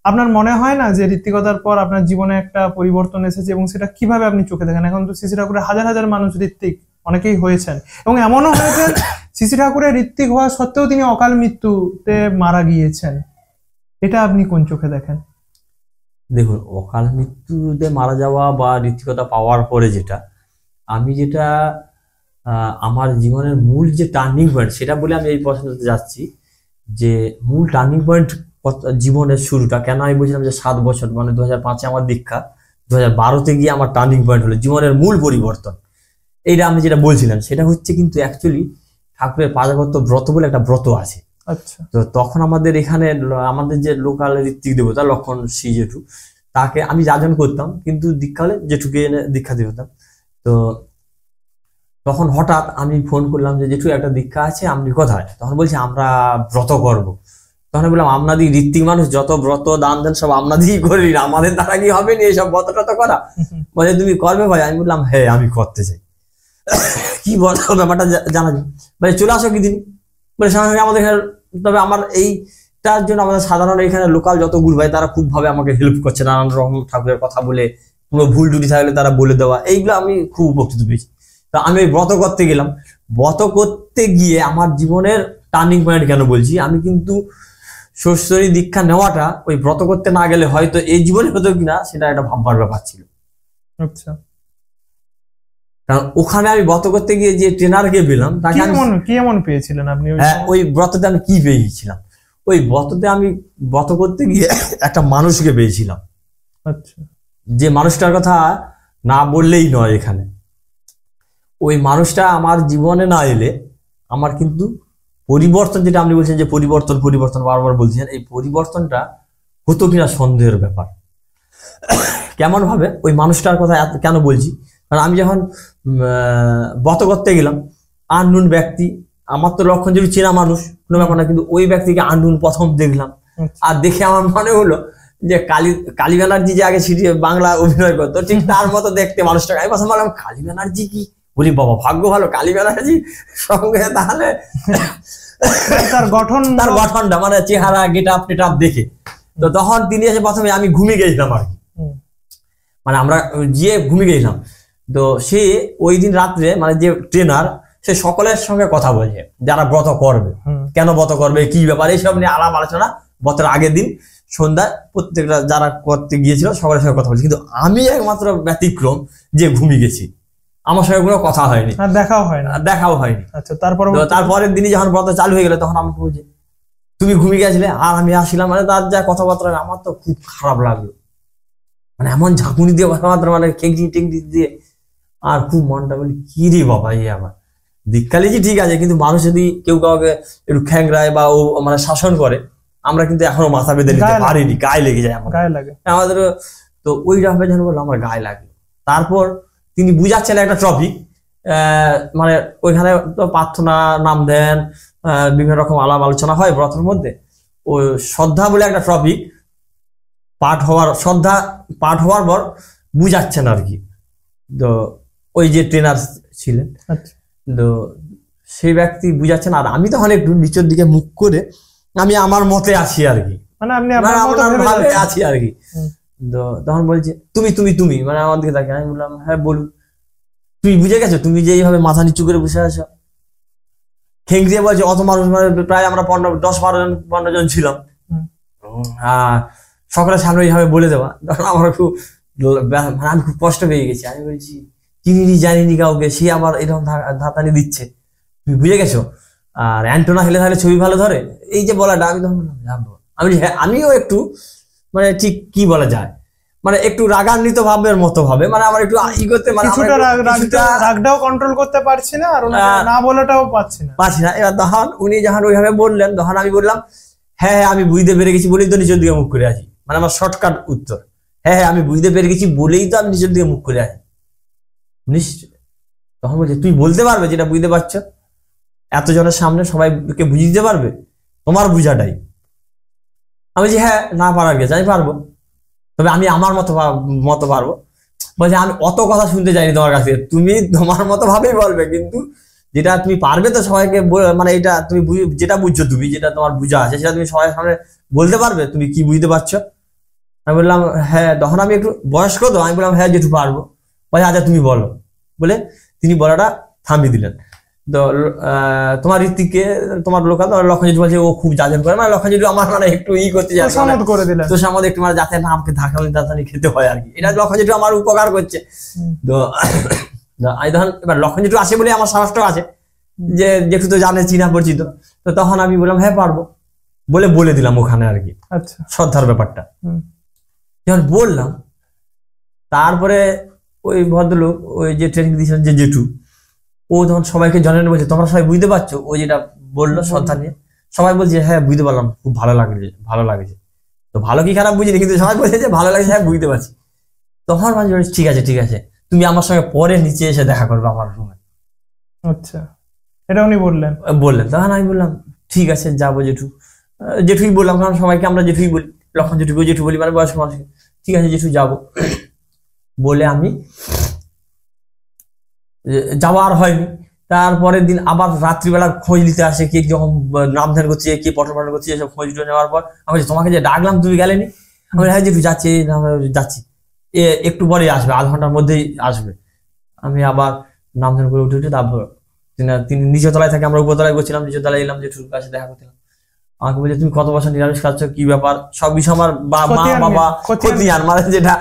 আপনার মনে হয় না যে ঋত্বিকতার পর আপনার জীবনে একটা পরিবর্তন এসেছে এবং সেটা কিভাবে আপনি চোখে দেখেন এখন তো সিসি ঠাকুরের হাজার হাজার মানুষ ঋত্বিক অনেকেই হয়েছেন এবং এমনও হয়েছেন সিসি ঠাকুরের ঋত্বিক হওয়া সত্ত্বেও তিনি অকাল মৃত্যুতে মারা গিয়েছেন এটা আপনি কোন চোখে দেখেন দেখুন অকাল মৃত্যুতে মারা যাওয়া বা ঋত্বিকতা পাওয়ার পরে যেটা আমি যেটা আমার জীবনের মূল যে টার্নিং পয়েন্ট সেটা বলে আমি এই প্রশ্নতে যাচ্ছি যে মূল টার্নিং পয়েন্ট জীবনের শুরুটা কেন আমি বলছিলাম যে সাত বছর মানে দু হাজার পাঁচে আমার দীক্ষা দু হাজার বারোতে গিয়ে আমার টার্নিং পয়েন্ট হলো জীবনের মূল পরিবর্তন এইটা আমি যেটা বলছিলাম সেটা হচ্ছে কিন্তু অ্যাকচুয়ালি ঠাকুরের পাদাগত ব্রত বলে একটা ব্রত আছে আচ্ছা তো তখন আমাদের এখানে আমাদের যে লোকাল ঋত্বিক দেবতা লক্ষণ শ্রী জেঠু তাকে আমি যাজন করতাম কিন্তু দীক্ষালে জেঠুকে এনে দীক্ষা হতাম তো তখন হঠাৎ আমি ফোন করলাম যে জেঠু একটা দীক্ষা আছে আপনি কোথায় তখন বলছে আমরা ব্রত করব তখন বললাম আপনাদের ঋত্বিক মানুষ যত ব্রত দান দেন সব আপনাদেরই করি আমাদের দ্বারা কি হবে না এইসব ব্রত টত করা বলে তুমি করবে ভাই আমি বললাম হ্যাঁ আমি করতে চাই কি বল ব্যাপারটা জানা যায় মানে চলে আসো কি দিন বলে আমাদের এখানে তবে আমার এই তার জন্য আমাদের সাধারণ এখানে লোকাল যত গুরু ভাই তারা খুবভাবে আমাকে হেল্প করছে নানান রকম ঠাকুরের কথা বলে কোনো ভুল টুটি থাকলে তারা বলে দেওয়া এইগুলো আমি খুব উপকৃত পেয়েছি তো আমি ব্রত করতে গেলাম ব্রত করতে গিয়ে আমার জীবনের টার্নিং পয়েন্ট কেন বলছি আমি কিন্তু শ্বশুরী দীক্ষা নেওয়াটা ওই ব্রত করতে না গেলে হয়তো এই জীবনে হতো কিনা সেটা একটা ভাববার ব্যাপার ছিল আচ্ছা কারণ ওখানে আমি ব্রত করতে গিয়ে যে ট্রেনারকে পেলাম তাকে কি এমন পেয়েছিলেন আপনি হ্যাঁ, ওই ব্রততে আমি কি পেয়েছিলাম ওই ব্রততে আমি ব্রত করতে গিয়ে একটা মানুষকে পেয়েছিলাম আচ্ছা যে মানুষটার কথা না বললেই নয় এখানে ওই মানুষটা আমার জীবনে না এলে আমার কিন্তু পরিবর্তন যেটা আপনি বলছেন যে পরিবর্তন পরিবর্তন বারবার বলছেন এই পরিবর্তনটা হতো কিনা সন্দেহের ব্যাপার কেমন ভাবে ওই মানুষটার কথা কেন বলছি কারণ আমি যখন বত করতে গেলাম আননুন ব্যক্তি আমার তো লক্ষণ যদি চেনা মানুষ কোনো ব্যাপার না কিন্তু ওই ব্যক্তিকে আননুন প্রথম দেখলাম আচ্ছা। আর দেখে আমার মনে হলো যে কালী কালী ব্যানার্জি যে আগে সিটি বাংলা অভিনয় করতো ঠিক তার মতো দেখতে মানুষটাকে আমি প্রথম বললাম কালী ব্যানার্জি কি বলি বাবা ভাগ্য ভালো কালী ব্যানার্জি সঙ্গে তাহলে তার গঠন তার গঠনটা মানে চেহারা গেট আপ টেট আপ দেখে তো তখন তিনি এসে প্রথমে আমি ঘুমিয়ে গেছিলাম আর কি মানে আমরা গিয়ে ঘুমিয়ে গেছিলাম তো সে ওই দিন রাত্রে মানে যে ট্রেনার সে সকলের সঙ্গে কথা বলছে যারা ব্রত করবে কেন ব্রত করবে কি ব্যাপার এইসব নিয়ে আলাপ আলোচনা ব্রতের আগের দিন সন্ধ্যায় প্রত্যেকটা যারা করতে গিয়েছিল সকলের সঙ্গে কথা বলছে কিন্তু আমি একমাত্র ব্যতিক্রম যে ঘুমি গেছি আমার সঙ্গে কোনো কথা হয়নি দেখাও হয় না দেখাও হয়নি আচ্ছা তারপর তারপরের দিনই যখন ব্রত চালু হয়ে গেল তখন আমাকে বলছে তুমি ঘুমিয়ে গেছিলে আর আমি আসিলাম মানে তার যা কথাবার্তা আমার তো খুব খারাপ লাগলো মানে এমন ঝাঁকুনি দিয়ে কথাবার্তা মানে খেকড়ি টেঙ্গি দিয়ে আর খুব মনটা বলি কি রে বাবা আমার আবার কি ঠিক আছে কিন্তু মানুষ যদি কেউ কাউকে একটু খ্যাংরায় বা ও মানে শাসন করে আমরা কিন্তু এখনো মাথা বেঁধে নিতে পারিনি গায়ে লেগে যায় আমার গায়ে লাগে আমাদের তো ওই রাফে যেন বললো আমার গায়ে লাগে তারপর তিনি বুঝাচ্ছেন একটা টপিক মানে ওইখানে তো প্রার্থনা নাম দেন বিভিন্ন রকম আলাপ আলোচনা হয় ব্রতের মধ্যে ও শ্রদ্ধা বলে একটা ট্রফিক পাঠ হওয়ার শ্রদ্ধা পাঠ হওয়ার পর বুঝাচ্ছেন আর কি তো ওই যে ট্রেনার ছিলেন আচ্ছা। তো সেই ব্যক্তি বুঝাচ্ছেন আর আমি তো একটু নিচের দিকে মুখ করে আমি আমার মতে আছি আর কি মানে, মানে আছি আর কি তো তখন বলছে তুমি তুমি তুমি মানে আমার দিকে তাকে আমি বললাম হ্যাঁ বলুন তুমি বুঝে গেছো তুমি যে এইভাবে মাথা নিচু করে বসে আছো খেংরিয়ে বলছে অত মানুষ মানে প্রায় আমরা পনেরো দশ বারো জন পনেরো জন ছিলাম আর সকলের সামনে এইভাবে বলে দেওয়া তখন আমার খুব মানে আমি খুব কষ্ট পেয়ে গেছি আমি বলছি চিনিনি জানিনি কাউকে সে আবার এরকম ধাতালি দিচ্ছে তুমি বুঝে গেছো আর অ্যান্টোনা হেলে তাহলে ছবি ভালো ধরে এই যে বলাটা আমি তখন আমি হ্যাঁ, আমিও একটু মানে ঠিক কি বলা যায় মানে একটু রাগান্বিত ভাবের মতো ভাবে মানে আমার একটু মানে কিছুটা রাগটাও কন্ট্রোল করতে পারছি না আর না বলাটাও পারছি না পাচ্ছি না এবার তখন উনি যখন ওইভাবে বললেন তখন আমি বললাম হ্যাঁ হ্যাঁ আমি বুঝতে পেরে গেছি বলেই তো নিচের দিকে মুখ করে আসি মানে আমার শর্টকাট উত্তর হ্যাঁ হ্যাঁ আমি বুঝতে পেরে গেছি বলেই তো আমি নিচের দিকে মুখ করে আসি তখন বলছে তুই বলতে পারবে যেটা বুঝতে পারছ এতজনের সামনে সবাইকে বুঝিয়ে দিতে পারবে তোমার বুঝাটাই আমি যে হ্যাঁ না পারার গেছে আমি পারবো তবে আমি আমার মতো মতো পারবো বলছে আমি অত কথা শুনতে চাইনি তোমার কাছে তুমি তোমার মতো ভাবেই বলবে কিন্তু যেটা তুমি পারবে তো সবাইকে মানে এটা তুমি যেটা বুঝছো তুমি যেটা তোমার বুঝা আছে সেটা তুমি সবাই সামনে বলতে পারবে তুমি কি বুঝতে পারছো আমি বললাম হ্যাঁ তখন আমি একটু বয়স্ক তো আমি বললাম হ্যাঁ যেটু পারবো বলে আচ্ছা তুমি বলো বলে তিনি বলাটা থামিয়ে দিলেন তো তোমার ঋতিকে তোমার লোকাল তোমার বলছে ও খুব জাজন করে মানে লক্ষণজিৎ আমার মানে একটু ই করতে তোষামত মানে করে একটু মানে যাতে না আমাকে ধাক্কা খেতে হয় আর কি এটা লক্ষণজিৎ আমার উপকার করছে তো আমি তখন এবার লক্ষণজিৎ আছে বলে আমার সাহসটাও আছে যে যেহেতু তো জানে চিনা পরিচিত তো তখন আমি বললাম হ্যাঁ পারবো বলে বলে দিলাম ওখানে আর কি আচ্ছা শ্রদ্ধার ব্যাপারটা যখন বললাম তারপরে ওই ভদ্রলোক ওই যে ট্রেনিং দিয়েছিলেন যে জেঠু ও তখন সবাইকে জানানো বলছে তোমরা সবাই বুঝতে পারছো ও যেটা বললো সন্তান নিয়ে সবাই বলছে হ্যাঁ বুঝতে পারলাম খুব ভালো লাগছে ভালো লাগছে তো ভালো কি খারাপ বুঝিনি কিন্তু সবাই বলছে যে ভালো লাগছে হ্যাঁ বুঝতে পারছি তখন মাঝে ঠিক আছে ঠিক আছে তুমি আমার সঙ্গে পরে নিচে এসে দেখা করবে আমার রুমে আচ্ছা এটা উনি বললেন বললেন তখন আমি বললাম ঠিক আছে যাবো জেঠু জেঠুই বললাম কারণ সবাইকে আমরা জেঠুই বলি লক্ষণ জেঠু জেঠু বলি মানে বয়স্ক মানুষকে ঠিক আছে জেঠু যাবো বলে আমি যাওয়ার হয়নি তারপরের দিন আবার রাত্রিবেলা খোঁজ নিতে আসে কে যখন নাম ধ্যান করছে কে পটল পাটল করছে এসব খোঁজ নেওয়ার পর আমি তোমাকে যে ডাকলাম তুমি গেলেনি আমি হ্যাঁ যে যাচ্ছি যাচ্ছি এ একটু পরে আসবে আধ ঘন্টার মধ্যেই আসবে আমি আবার নাম ধ্যান করে উঠে উঠে তারপর তিনি নিচের তলায় থাকে আমরা উপতলায় গেছিলাম নিচের তলায় এলাম যে কাছে দেখা করছিলাম আমাকে বলছে তুমি কত বছর নিরামিষ খাচ্ছ কি ব্যাপার সব বিষয় আমার মা বাবা খতিয়ান মানে যেটা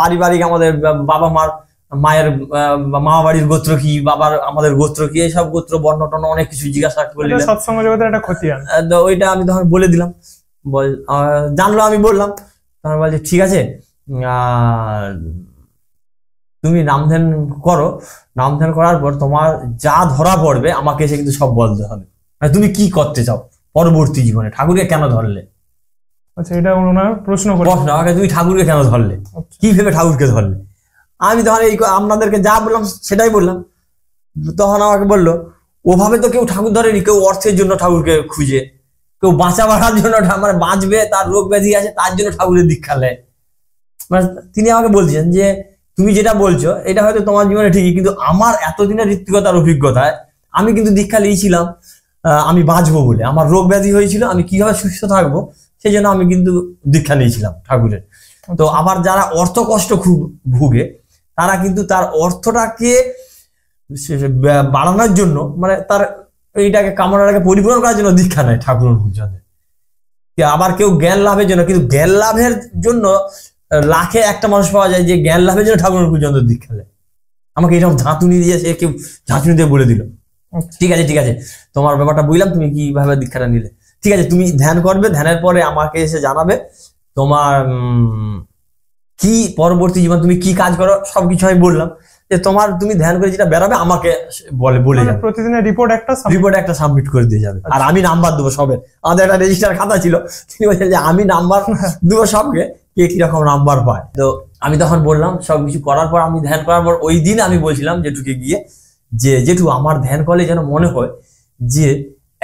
পারিবারিক আমাদের বাবা মার মায়ের মামা বাড়ির গোত্র কি বাবার আমাদের গোত্র কি এইসব গোত্র বর্ণ টর্ণ অনেক কিছু জিজ্ঞাসা করলে ওইটা আমি তখন বলে দিলাম জানলো আমি বললাম তখন বলছে ঠিক আছে তুমি ধ্যান করো ধ্যান করার পর তোমার যা ধরা পড়বে আমাকে এসে কিন্তু সব বলতে হবে মানে তুমি কি করতে চাও পরবর্তী জীবনে ঠাকুরকে কেন ধরলে আচ্ছা এটা ওনার প্রশ্ন প্রশ্ন আমাকে তুমি ঠাকুরকে কেন ধরলে আচ্ছা। কি ভেবে ঠাকুরকে ধরলে আমি তখন এই আপনাদেরকে যা বললাম সেটাই বললাম তখন আমাকে বললো ওভাবে তো কেউ ঠাকুর ধরেনি কেউ অর্থের জন্য ঠাকুরকে খুঁজে কেউ বাঁচা বাড়ার জন্য মানে বাঁচবে তার রোগ ব্যাধি আছে তার জন্য ঠাকুরের দীক্ষা নেয় মানে তিনি আমাকে বলছেন যে তুমি যেটা বলছো এটা হয়তো তোমার জীবনে ঠিকই কিন্তু আমার এতদিনের ঋত্বিকতার অভিজ্ঞতায় আমি কিন্তু দীক্ষা নিয়েছিলাম আমি বাঁচবো বলে আমার রোগ ব্যাধি হয়েছিল আমি কিভাবে সুস্থ থাকবো সেই জন্য আমি কিন্তু দীক্ষা নিয়েছিলাম ঠাকুরের তো আচ্ছা। আবার যারা অর্থ কষ্ট খুব ভুগে তারা কিন্তু তার অর্থটাকে বাড়ানোর জন্য মানে তার এইটাকে কামনাটাকে পরিপূরণ করার জন্য দীক্ষা নেয় ঠাকুর আবার কেউ জ্ঞান লাভের জন্য কিন্তু জ্ঞান লাভের জন্য লাখে একটা মানুষ পাওয়া যায় যে জ্ঞান লাভের জন্য ঠাকুর পর্যন্ত দীক্ষা নেয় আমাকে এরকম ঝাঁতুনি দিয়ে সে কেউ ঝাঁতুনি দিয়ে বলে দিল আচ্ছা। ঠিক আছে ঠিক আছে তোমার ব্যাপারটা বুঝলাম তুমি কিভাবে দীক্ষাটা নিলে ঠিক আছে তুমি ধ্যান করবে ধ্যানের পরে আমাকে এসে জানাবে তোমার কি পরবর্তী জীবন তুমি কি কাজ করো সবকিছু আমি বললাম যে তোমার তুমি ধ্যান করে যেটা বেরাবে আমাকে বলে বলে মানে যাবে প্রতিদিনের রিপোর্ট একটা রিপোর্ট একটা সাবমিট করে দিয়ে যাবে আর আচ্ছা। আমি নাম্বার দেবো সবে আমাদের একটা রেজিস্টার খাতা ছিল তিনি বলছেন যে আমি নাম্বার দেবো সবকে কে কিরকম নাম্বার পায় তো আমি তখন বললাম সবকিছু করার পর আমি ধ্যান করার পর ওই দিন আমি বলছিলাম যে ঢুকে গিয়ে যে যেটুকু আমার ধ্যান করলে যেন মনে হয় যে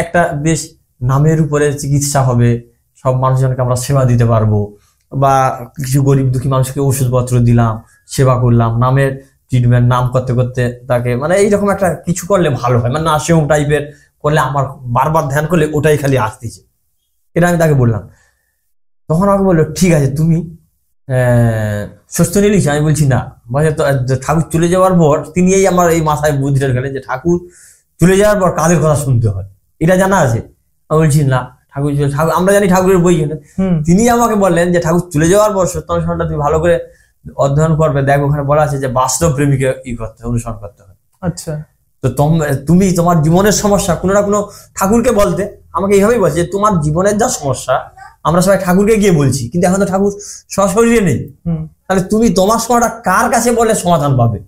একটা বেশ নামের উপরে চিকিৎসা হবে সব মানুষজনকে আমরা সেবা দিতে পারবো বা কিছু গরিব দুঃখী মানুষকে ওষুধপত্র দিলাম সেবা করলাম নামের ট্রিটমেন্ট নাম করতে করতে তাকে মানে এইরকম একটা কিছু করলে ভালো হয় মানে নার্সিং হোম টাইপের করলে আমার বারবার ধ্যান করলে ওটাই খালি আসতেছে এটা আমি তাকে বললাম তখন আমাকে বললো ঠিক আছে তুমি শোস্তনী লিখছে আমি বলছি না বলছে মানে ঠাকুর চলে যাওয়ার পর তিনি এই আমার এই মাথায় বুদ্ধিটা গেলেন যে ঠাকুর চলে যাওয়ার পর কাদের কথা শুনতে হয় এটা জানা আছে আমি বলছি না ঠাকুর ঠাকুর আমরা জানি ঠাকুরের বই তিনি আমাকে বললেন যে ঠাকুর চলে যাওয়ার পর সত্য অনুসরণটা তুমি ভালো করে অধ্যয়ন করবে দেখ ওখানে বলা আছে যে বাস্তব প্রেমীকে ই করতে হবে অনুসরণ করতে হয় আচ্ছা তো তুমি তোমার জীবনের সমস্যা কোনো না কোনো ঠাকুরকে বলতে আমাকে এইভাবেই বলছে যে তোমার জীবনের যা সমস্যা আমরা সবাই ঠাকুরকে গিয়ে বলছি কিন্তু এখন তো ঠাকুর সশরীরে নেই তাহলে তুমি তোমার সময়টা কার কাছে বলে সমাধান পাবে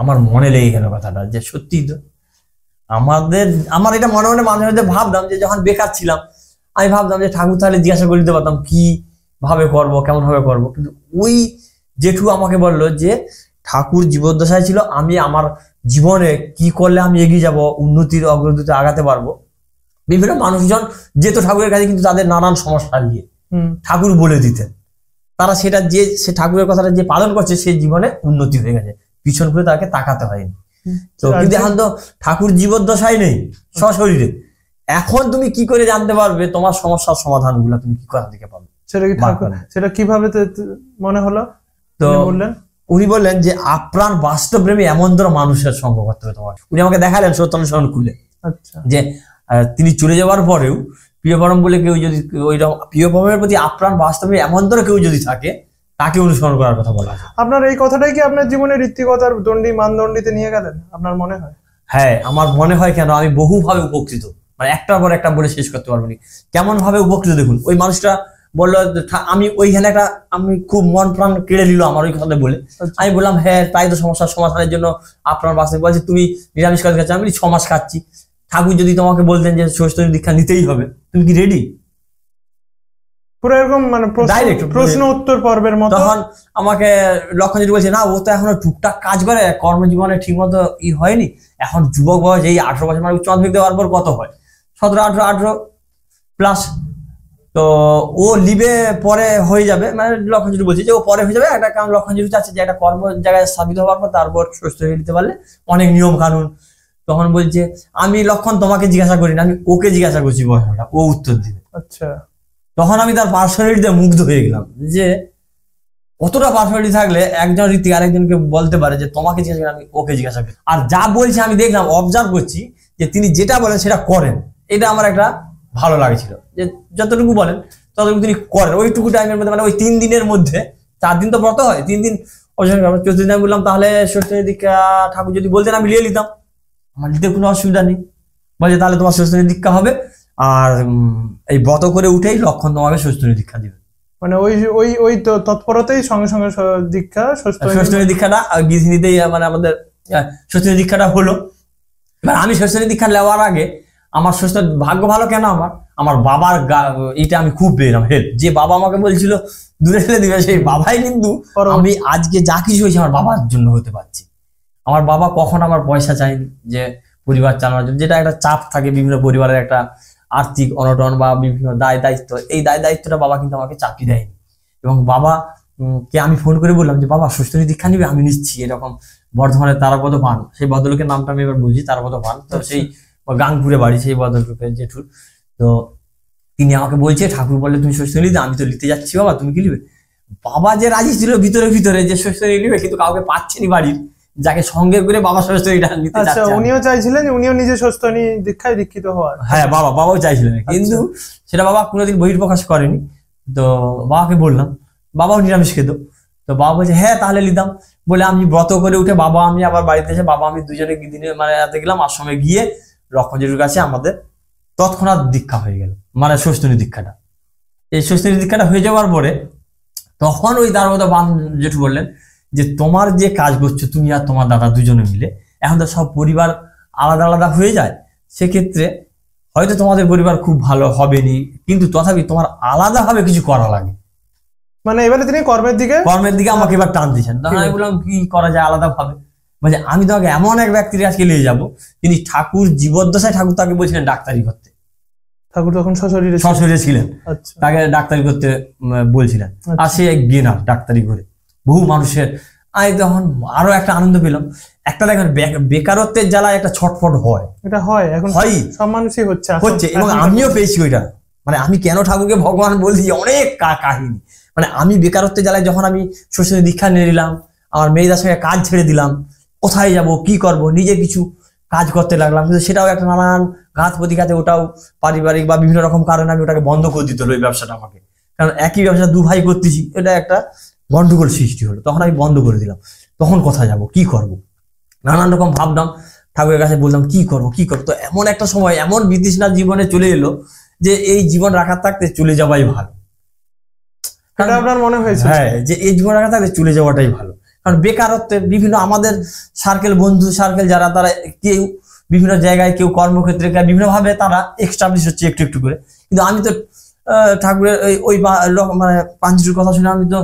আমার মনে লেগে গেল কথাটা যে সত্যি তো আমাদের আমার এটা মনে মনে মাঝে মধ্যে ভাবতাম যে যখন বেকার ছিলাম আমি ভাবতাম যে ঠাকুর তাহলে জিজ্ঞাসা করে দিতে পারতাম কি ভাবে করবো কেমন ভাবে করবো কিন্তু ওই জেঠু আমাকে বললো যে ঠাকুর জীবদ্দশায় ছিল আমি আমার জীবনে কি করলে আমি এগিয়ে যাব উন্নতির অগ্রগতিতে আগাতে পারবো বিভিন্ন মানুষজন যেত ঠাকুরের কাছে কিন্তু তাদের নানান সমস্যা নিয়ে ঠাকুর বলে দিতেন তারা সেটা যে সে ঠাকুরের কথাটা যে পালন করছে সে জীবনে উন্নতি হয়ে গেছে পিছন করে তাকে তাকাতে হয়নি তো কিন্তু এখন তো ঠাকুর জীবদ্দশায় নেই সশরীরে এখন তুমি কি করে জানতে পারবে তোমার সমস্যার সমাধান গুলা তুমি কি কোথা থেকে পাবে সেটা কি সেটা কিভাবে মনে হলো তো বললেন উনি বললেন যে আপ্রাণ বাস্তব প্রেমী এমন ধর মানুষের সঙ্গ করতে হবে তোমার উনি আমাকে দেখালেন সত্যানুসরণ খুলে আচ্ছা যে তিনি চলে যাওয়ার পরেও প্রিয়পরম বলে কেউ যদি ওই রকম প্রিয়পরমের প্রতি আপ্রাণ বাস্তবে এমন ধরে কেউ যদি থাকে তাকে অনুসরণ করার কথা বলা আপনার এই কথাটাই কি আপনার জীবনে ঋত্বিকতার দণ্ডী মানদণ্ডিতে নিয়ে গেলেন আপনার মনে হয় হ্যাঁ আমার মনে হয় কেন আমি বহুভাবে উপকৃত মানে একটার পর একটা বলে শেষ করতে পারবো কেমন ভাবে উপকৃত দেখুন ওই মানুষটা বললো আমি ওইখানে একটা আমি খুব মন প্রাণ কেড়ে নিল আমার ওই কথা বলে আচ্ছা। আমি বললাম হ্যাঁ তাই তো সমস্যার সমাধানের জন্য আপনার বাসে বলছি তুমি নিরামিষ কাজ খাচ্ছি আমি ছ মাস খাচ্ছি ঠাকুর যদি তোমাকে বলতেন যে সরস্বতী দীক্ষা নিতেই হবে তুমি কি রেডি পুরো এরকম মানে, মানে প্রশ্ন উত্তর পর্বের মতো তখন আমাকে লক্ষণজিৎ বলছে না ও তো এখনো টুকটাক কাজ করে কর্মজীবনে ঠিক মতো ই হয়নি এখন যুবক বয়স এই আঠারো বছর মানে উচ্চ মাধ্যমিক দেওয়ার পর কত হয় সতেরো আঠারো আঠারো প্লাস তো ও লিবে পরে হয়ে যাবে মানে লক্ষণজিৎ বলছে যে ও পরে হয়ে যাবে একটা কারণ লক্ষণজিৎ চাচ্ছে যে একটা কর্ম জায়গায় স্থাপিত হওয়ার পর তারপর সুস্থ নিতে পারলে অনেক নিয়ম কানুন তখন বলছে আমি লক্ষণ তোমাকে জিজ্ঞাসা করি না আমি ওকে জিজ্ঞাসা করছি বয়সটা ও উত্তর দিবে আচ্ছা তখন আমি তার পার্সোনালিটিতে মুগ্ধ হয়ে গেলাম যে অতটা পার্সোনালিটি থাকলে একজন ঋতিক আরেকজনকে বলতে পারে যে তোমাকে জিজ্ঞাসা আমি ওকে জিজ্ঞাসা করি আর যা বলছে আমি দেখলাম অবজার্ভ করছি যে তিনি যেটা বলেন সেটা করেন এটা আমার একটা ভালো লাগছিল যে যতটুকু বলেন ততটুকু তিনি করেন ওইটুকু টাইমের মধ্যে মানে ওই তিন দিনের মধ্যে চার দিন তো ব্রত হয় তিন দিন অবশ্যই চতুর্দিন আমি বললাম তাহলে ষষ্ঠী ঠাকুর যদি বলতেন আমি লিয়ে নিতাম আমার নিতে কোনো অসুবিধা নেই বলছে তাহলে তোমার সুস্থ দীক্ষা হবে আর এই ব্রত করে উঠেই লক্ষণ তোমাকে সুস্থ দীক্ষা দিবে মানে ওই ওই ওই তো তৎপরতেই সঙ্গে সঙ্গে দীক্ষা ষষ্ঠ দীক্ষাটা গিজনিতেই মানে আমাদের ষষ্ঠ দীক্ষাটা হলো এবার আমি ষষ্ঠ দীক্ষা নেওয়ার আগে আমার ষষ্ঠ ভাগ্য ভালো কেন আমার আমার বাবার এটা আমি খুব পেলাম হেল্প যে বাবা আমাকে বলছিল দূরে ফেলে দিবে সেই বাবাই কিন্তু আমি আজকে যা কিছু হয়েছে আমার বাবার জন্য হতে পারছি আমার বাবা কখন আমার পয়সা চায়নি যে পরিবার চালানোর জন্য যেটা একটা চাপ থাকে বিভিন্ন পরিবারের একটা আর্থিক অনটন বা বিভিন্ন দায় দায়িত্ব এই দায় দায়িত্বটা বাবা কিন্তু আমাকে চাপিয়ে দেয়নি এবং বাবা কে আমি ফোন করে বললাম যে বাবা সুস্থ দীক্ষা নিবে আমি নিচ্ছি এরকম বর্ধমানের তারাপদ পান সেই ভদ্রলোকের নামটা আমি এবার বুঝি তারাপদ পান তো আচ্ছা। সেই গাংপুরে বাড়ি সেই ভদ্রলোকের জেঠুর তো তিনি আমাকে বলছে ঠাকুর বললে তুমি সুস্থ নিতে আমি তো লিখতে যাচ্ছি বাবা তুমি কি নিবে বাবা যে রাজি ছিল ভিতরে ভিতরে যে সুস্থ নিবে কিন্তু কাউকে পাচ্ছেনি বাড়ির যাকে সঙ্গে করে বাবা সস্তনী নিতে আচ্ছা উনিও চাইছিলেন উনিও নিজে সস্তনী দীক্ষায় দীক্ষিত হওয়ার হ্যাঁ বাবা বাবাও চাইছিলেন আচ্ছা। কিন্তু সেটা বাবা কোনোদিন বহির্প্রকাশ করেনি তো বাবাকে বললাম বাবাও নিরামিষ খেত তো বাবা বলছে হ্যাঁ তাহলে নিতাম বলে আমি ব্রত করে উঠে বাবা আমি আবার বাড়িতে এসে বাবা আমি দুজনে দিনে মানে রাতে গেলাম আশ্রমে গিয়ে রক্ষণজুর কাছে আমাদের তৎক্ষণাৎ দীক্ষা হয়ে গেল মানে সস্তনী দীক্ষাটা এই সস্তনী দীক্ষাটা হয়ে যাওয়ার পরে তখন ওই মতো বান জেঠু বললেন যে তোমার যে কাজ করছো তুমি আর তোমার দাদা দুজনে মিলে এখন তো সব পরিবার আলাদা আলাদা হয়ে যায় সেক্ষেত্রে হয়তো তোমাদের পরিবার খুব ভালো হবে নি কিন্তু তথাপি তোমার আলাদাভাবে কিছু করা লাগে মানে এবারে তিনি কর্মের দিকে কর্মের দিকে আমাকে এবার টান দিয়েছেন আমি বললাম কি করা যায় আলাদাভাবে মানে আমি তোমাকে এমন এক ব্যক্তির আজকে নিয়ে যাব তিনি ঠাকুর জীবদ্দশায় ঠাকুর তাকে বলছিলেন ডাক্তারি করতে ঠাকুর তখন সশরীরে সশরীরে ছিলেন আচ্ছা। তাকে ডাক্তারি করতে বলছিলেন আর আচ্ছা। সে গিয়ে না ডাক্তারি করে বহু মানুষের আমি তখন আরো একটা আনন্দ পেলাম একটা দেখেন বেকারত্বের জ্বালায় একটা ছটফট হয় এটা হয় এখন হয় সব মানুষই হচ্ছে হচ্ছে এবং আমিও পেয়েছি ওইটা মানে আমি কেন ঠাকুরকে ভগবান বলছি অনেক কাহিনী মানে আমি বেকারত্বের জ্বালায় যখন আমি সরস্বতী দীক্ষা নিয়ে নিলাম আমার মেয়েদের সঙ্গে কাজ ছেড়ে দিলাম কোথায় যাব কি করব নিজে কিছু কাজ করতে লাগলাম কিন্তু সেটাও একটা নানান ঘাত প্রতিঘাতে ওটাও পারিবারিক বা বিভিন্ন রকম কারণে আমি ওটাকে বন্ধ করে দিতে হলো ওই ব্যবসাটা আমাকে কারণ একই ব্যবসা দু ভাই করতেছি এটা একটা গন্ডগোল সৃষ্টি হলো তখন আমি বন্ধ করে দিলাম তখন কথা যাব কি করব। নানান রকম ভাবলাম ঠাকুরের কাছে বললাম কি করব কি করব তো এমন একটা সময় এমন বিতৃষ্ণা জীবনে চলে এলো যে এই জীবন রাখার থাকতে চলে যাওয়াই ভালো কারণ আপনার মনে হয়েছে হ্যাঁ যে এই জীবন রাখার থাকতে চলে যাওয়াটাই ভালো কারণ বেকারত্বে বিভিন্ন আমাদের সার্কেল বন্ধু সার্কেল যারা তারা কেউ বিভিন্ন জায়গায় কেউ কর্মক্ষেত্রে বিভিন্নভাবে তারা এক্সটাবলিশ হচ্ছে একটু একটু করে কিন্তু আমি তো ঠাকুরের ওই মানে পাঞ্জিটুর কথা শুনে আমি তো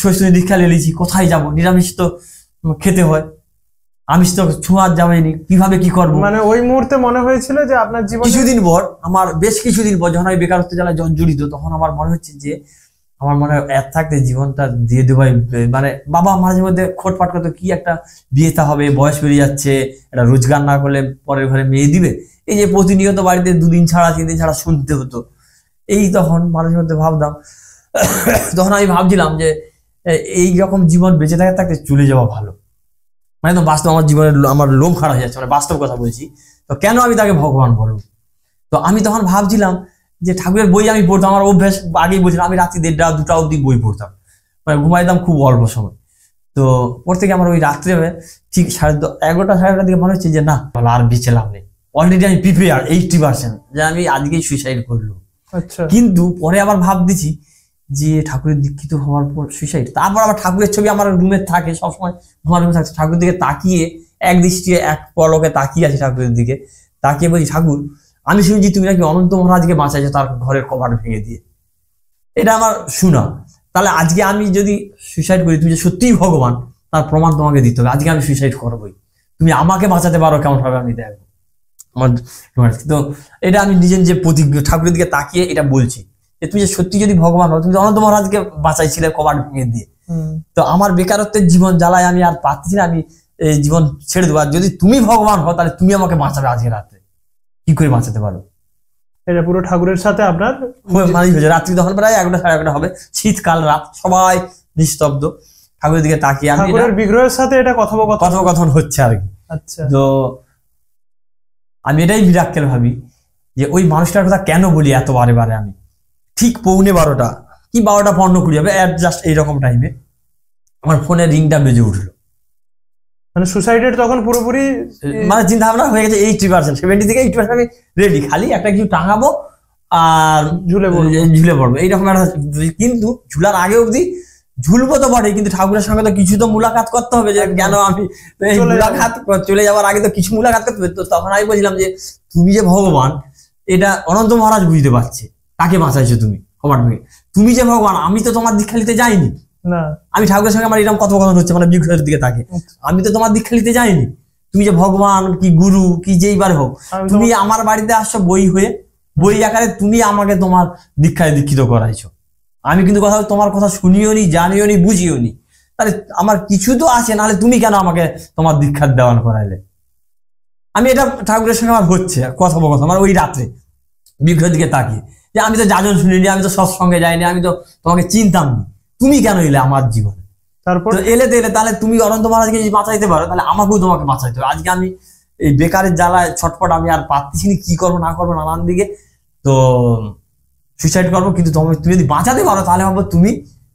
শস্য যদি খেলে লিছি কোথায় যাব নিরামিষ তো খেতে হয় আমিষ তো ছোঁয়া যাবেনি কিভাবে কি করবো মানে ওই মুহূর্তে মনে হয়েছিল যে আপনার জীবন কিছুদিন পর আমার বেশ কিছুদিন পর যখন আমি বেকারত্ব জ্বালায় জর্জরিত তখন আমার মনে হচ্ছে যে আমার মনে হয় এক থাকতে জীবনটা দিয়ে দেবাই মানে বাবা মাঝে মধ্যে খোটপাট করতো কি একটা বিয়েতে হবে বয়স বেড়ে যাচ্ছে এটা রোজগার না করলে পরের ঘরে মেয়ে দিবে এই যে প্রতিনিয়ত বাড়িতে দুদিন ছাড়া তিন দিন ছাড়া শুনতে হতো এই তখন মাঝে মধ্যে ভাবতাম তখন আমি ভাবছিলাম যে এই রকম জীবন বেঁচে থাকে তাকে চলে যাওয়া ভালো মানে তো বাস্তব আমার জীবনের আমার লোম খারাপ হয়ে যাচ্ছে মানে বাস্তব কথা বলছি তো কেন আমি তাকে ভগবান বলবো তো আমি তখন ভাবছিলাম যে ঠাকুরের বই আমি পড়তাম আমার অভ্যাস আগেই বলছিলাম আমি রাত্রি দেড়টা দুটা অবধি বই পড়তাম মানে ঘুমাইতাম খুব অল্প সময় তো ওর থেকে আমার ওই রাত্রে ঠিক সাড়ে এগারোটা সাড়ে দিকে মনে হচ্ছে যে না আর বেঁচে লাভ নেই অলরেডি আমি প্রিপেয়ার এইটটি পার্সেন্ট যে আমি আজকেই সুইসাইড করলো আচ্ছা। কিন্তু পরে আবার ভাব দিছি যে ঠাকুরের দীক্ষিত হওয়ার পর সুইসাইড তারপর আবার ঠাকুরের ছবি আমার রুমে থাকে সবসময় আমার রুমে থাকে ঠাকুরের দিকে তাকিয়ে এক দৃষ্টি এক পলকে তাকিয়ে আছে ঠাকুরের দিকে তাকিয়ে বলছি ঠাকুর আমি শুনছি তুমি নাকি অনন্ত মহারাজকে বাঁচাইছো তার ঘরের কভার ভেঙে দিয়ে এটা আমার শোনা তাহলে আজকে আমি যদি সুইসাইড করি তুমি যে সত্যিই ভগবান তার প্রমাণ তোমাকে দিতে হবে আজকে আমি সুইসাইড করবোই তুমি আমাকে বাঁচাতে পারো কেমন হবে আমি দেখবো আমার তো এটা আমি নিজের যে প্রতিজ্ঞ ঠাকুরের দিকে তাকিয়ে এটা বলছি যে তুমি যে সত্যি যদি ভগবান হো তুমি অনন্ত মহারাজকে বাঁচাইছিলে কবাট ভেঙে দিয়ে তো আমার বেকারত্বের জীবন জ্বালাই আমি আর পাচ্ছি না আমি এই জীবন ছেড়ে দেবো আর যদি তুমি ভগবান হও তাহলে তুমি আমাকে বাঁচাবে আজকে রাতে কি করে বাঁচাতে পারো এটা পুরো ঠাকুরের সাথে আপনার মাঝি হয়েছে রাত্রি তখন প্রায় এগারোটা সাড়ে এগারোটা হবে শীতকাল রাত সবাই নিস্তব্ধ ঠাকুরের দিকে তাকিয়ে আমি বিগ্রহের সাথে এটা কথোপকথন কথোপকথন হচ্ছে আর কি আচ্ছা তো আমি এটাই বিরাক্কেল ভাবি যে ওই মানুষটার কথা কেন বলি এত বারে বারে আমি ঠিক পৌনে বারোটা কি বারোটা পনেরো কুড়ি হবে অ্যাট জাস্ট এইরকম টাইমে আমার ফোনের রিংটা বেজে উঠলো মানে সুসাইডের তখন পুরোপুরি মানে চিন্তা ভাবনা হয়ে গেছে এইটি পার্সেন্ট সেভেন্টি থেকে এইটি পার্সেন্ট আমি রেডি খালি একটা কিছু টাঙাবো আর ঝুলে ঝুলে পড়বো এইরকম একটা কিন্তু ঝুলার আগে অব্দি ঝুলবো তো বটে কিন্তু ঠাকুরের সঙ্গে তো কিছু তো মুলাকাত করতে হবে যে কেন আমি এই মুলাকাত চলে যাওয়ার আগে তো কিছু মুলাকাত করতে হবে তো তখন আমি বলছিলাম যে তুমি যে ভগবান এটা অনন্ত মহারাজ বুঝতে পারছে কাকে বাঁচাইছো তুমি কপাট ভেঙে তুমি যে ভগবান আমি তো তোমার দীক্ষালিতে যাইনি না আমি ঠাকুরের সঙ্গে আমার এরকম কথোপকথন হচ্ছে মানে বিঘ্নের দিকে তাকে আচ্ছা। আমি তো তোমার দীক্ষালিতে যাইনি তুমি যে ভগবান কি গুরু কি যেইবার হোক তুমি আমার বাড়িতে আসছো বই হয়ে বই আকারে তুমি আমাকে তোমার দীক্ষায় দীক্ষিত করাইছো আমি কিন্তু কথা তোমার কথা শুনিও নি জানিও নি বুঝিও নি তাহলে আমার কিছু তো আছে নাহলে তুমি কেন আমাকে তোমার দীক্ষার দেওয়ান করাইলে আমি এটা ঠাকুরের সঙ্গে আমার হচ্ছে কথোপকথন আমার মানে ওই রাত্রে বিঘ্নের দিকে তাকিয়ে যে আমি তো যাজন শুনিনি আমি তো সৎসঙ্গে যাইনি আমি তো তোমাকে চিনতাম না তুমি কেন এলে আমার জীবনে তারপর এলে তো এলে তাহলে তুমি অনন্ত মহারাজকে যদি বাঁচাইতে পারো তাহলে আমাকেও তোমাকে বাঁচাইতে হবে আজকে আমি এই বেকারের জ্বালায় ছটপট আমি আর পাচ্ছি কি করবো না করবো নানান দিকে তো সুইসাইড করবো কিন্তু তুমি তুমি যদি বাঁচাতে পারো তাহলে ভাবো তুমি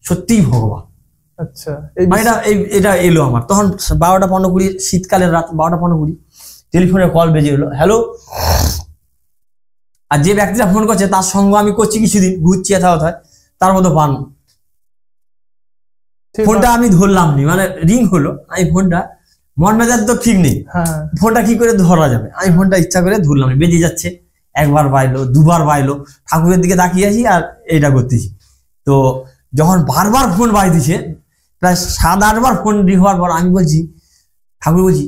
সত্যিই ভগবান আচ্ছা মানে এটা এটা এলো আমার তখন বারোটা পনেরো কুড়ি শীতকালের রাত বারোটা পনেরো কুড়ি টেলিফোনে কল বেজে এলো হ্যালো আর যে ব্যক্তিটা ফোন করছে তার সঙ্গ আমি করছি কিছুদিন ঘুরছি এথা ওথায় তার মতো পান ফোনটা আমি ধরলাম নি মানে রিং হলো আমি ফোনটা মন মেজাজ তো ঠিক নেই ফোনটা হ্যাঁ। কি করে ধরা যাবে আমি ফোনটা ইচ্ছা করে ধরলাম না বেজে যাচ্ছে একবার বাইলো দুবার বাইলো ঠাকুরের দিকে তাকিয়ে আছি আর এটা করতেছি তো যখন বারবার ফোন বাজতেছে প্রায় সাত আটবার ফোন রিং হওয়ার পর আমি বলছি ঠাকুর বলছি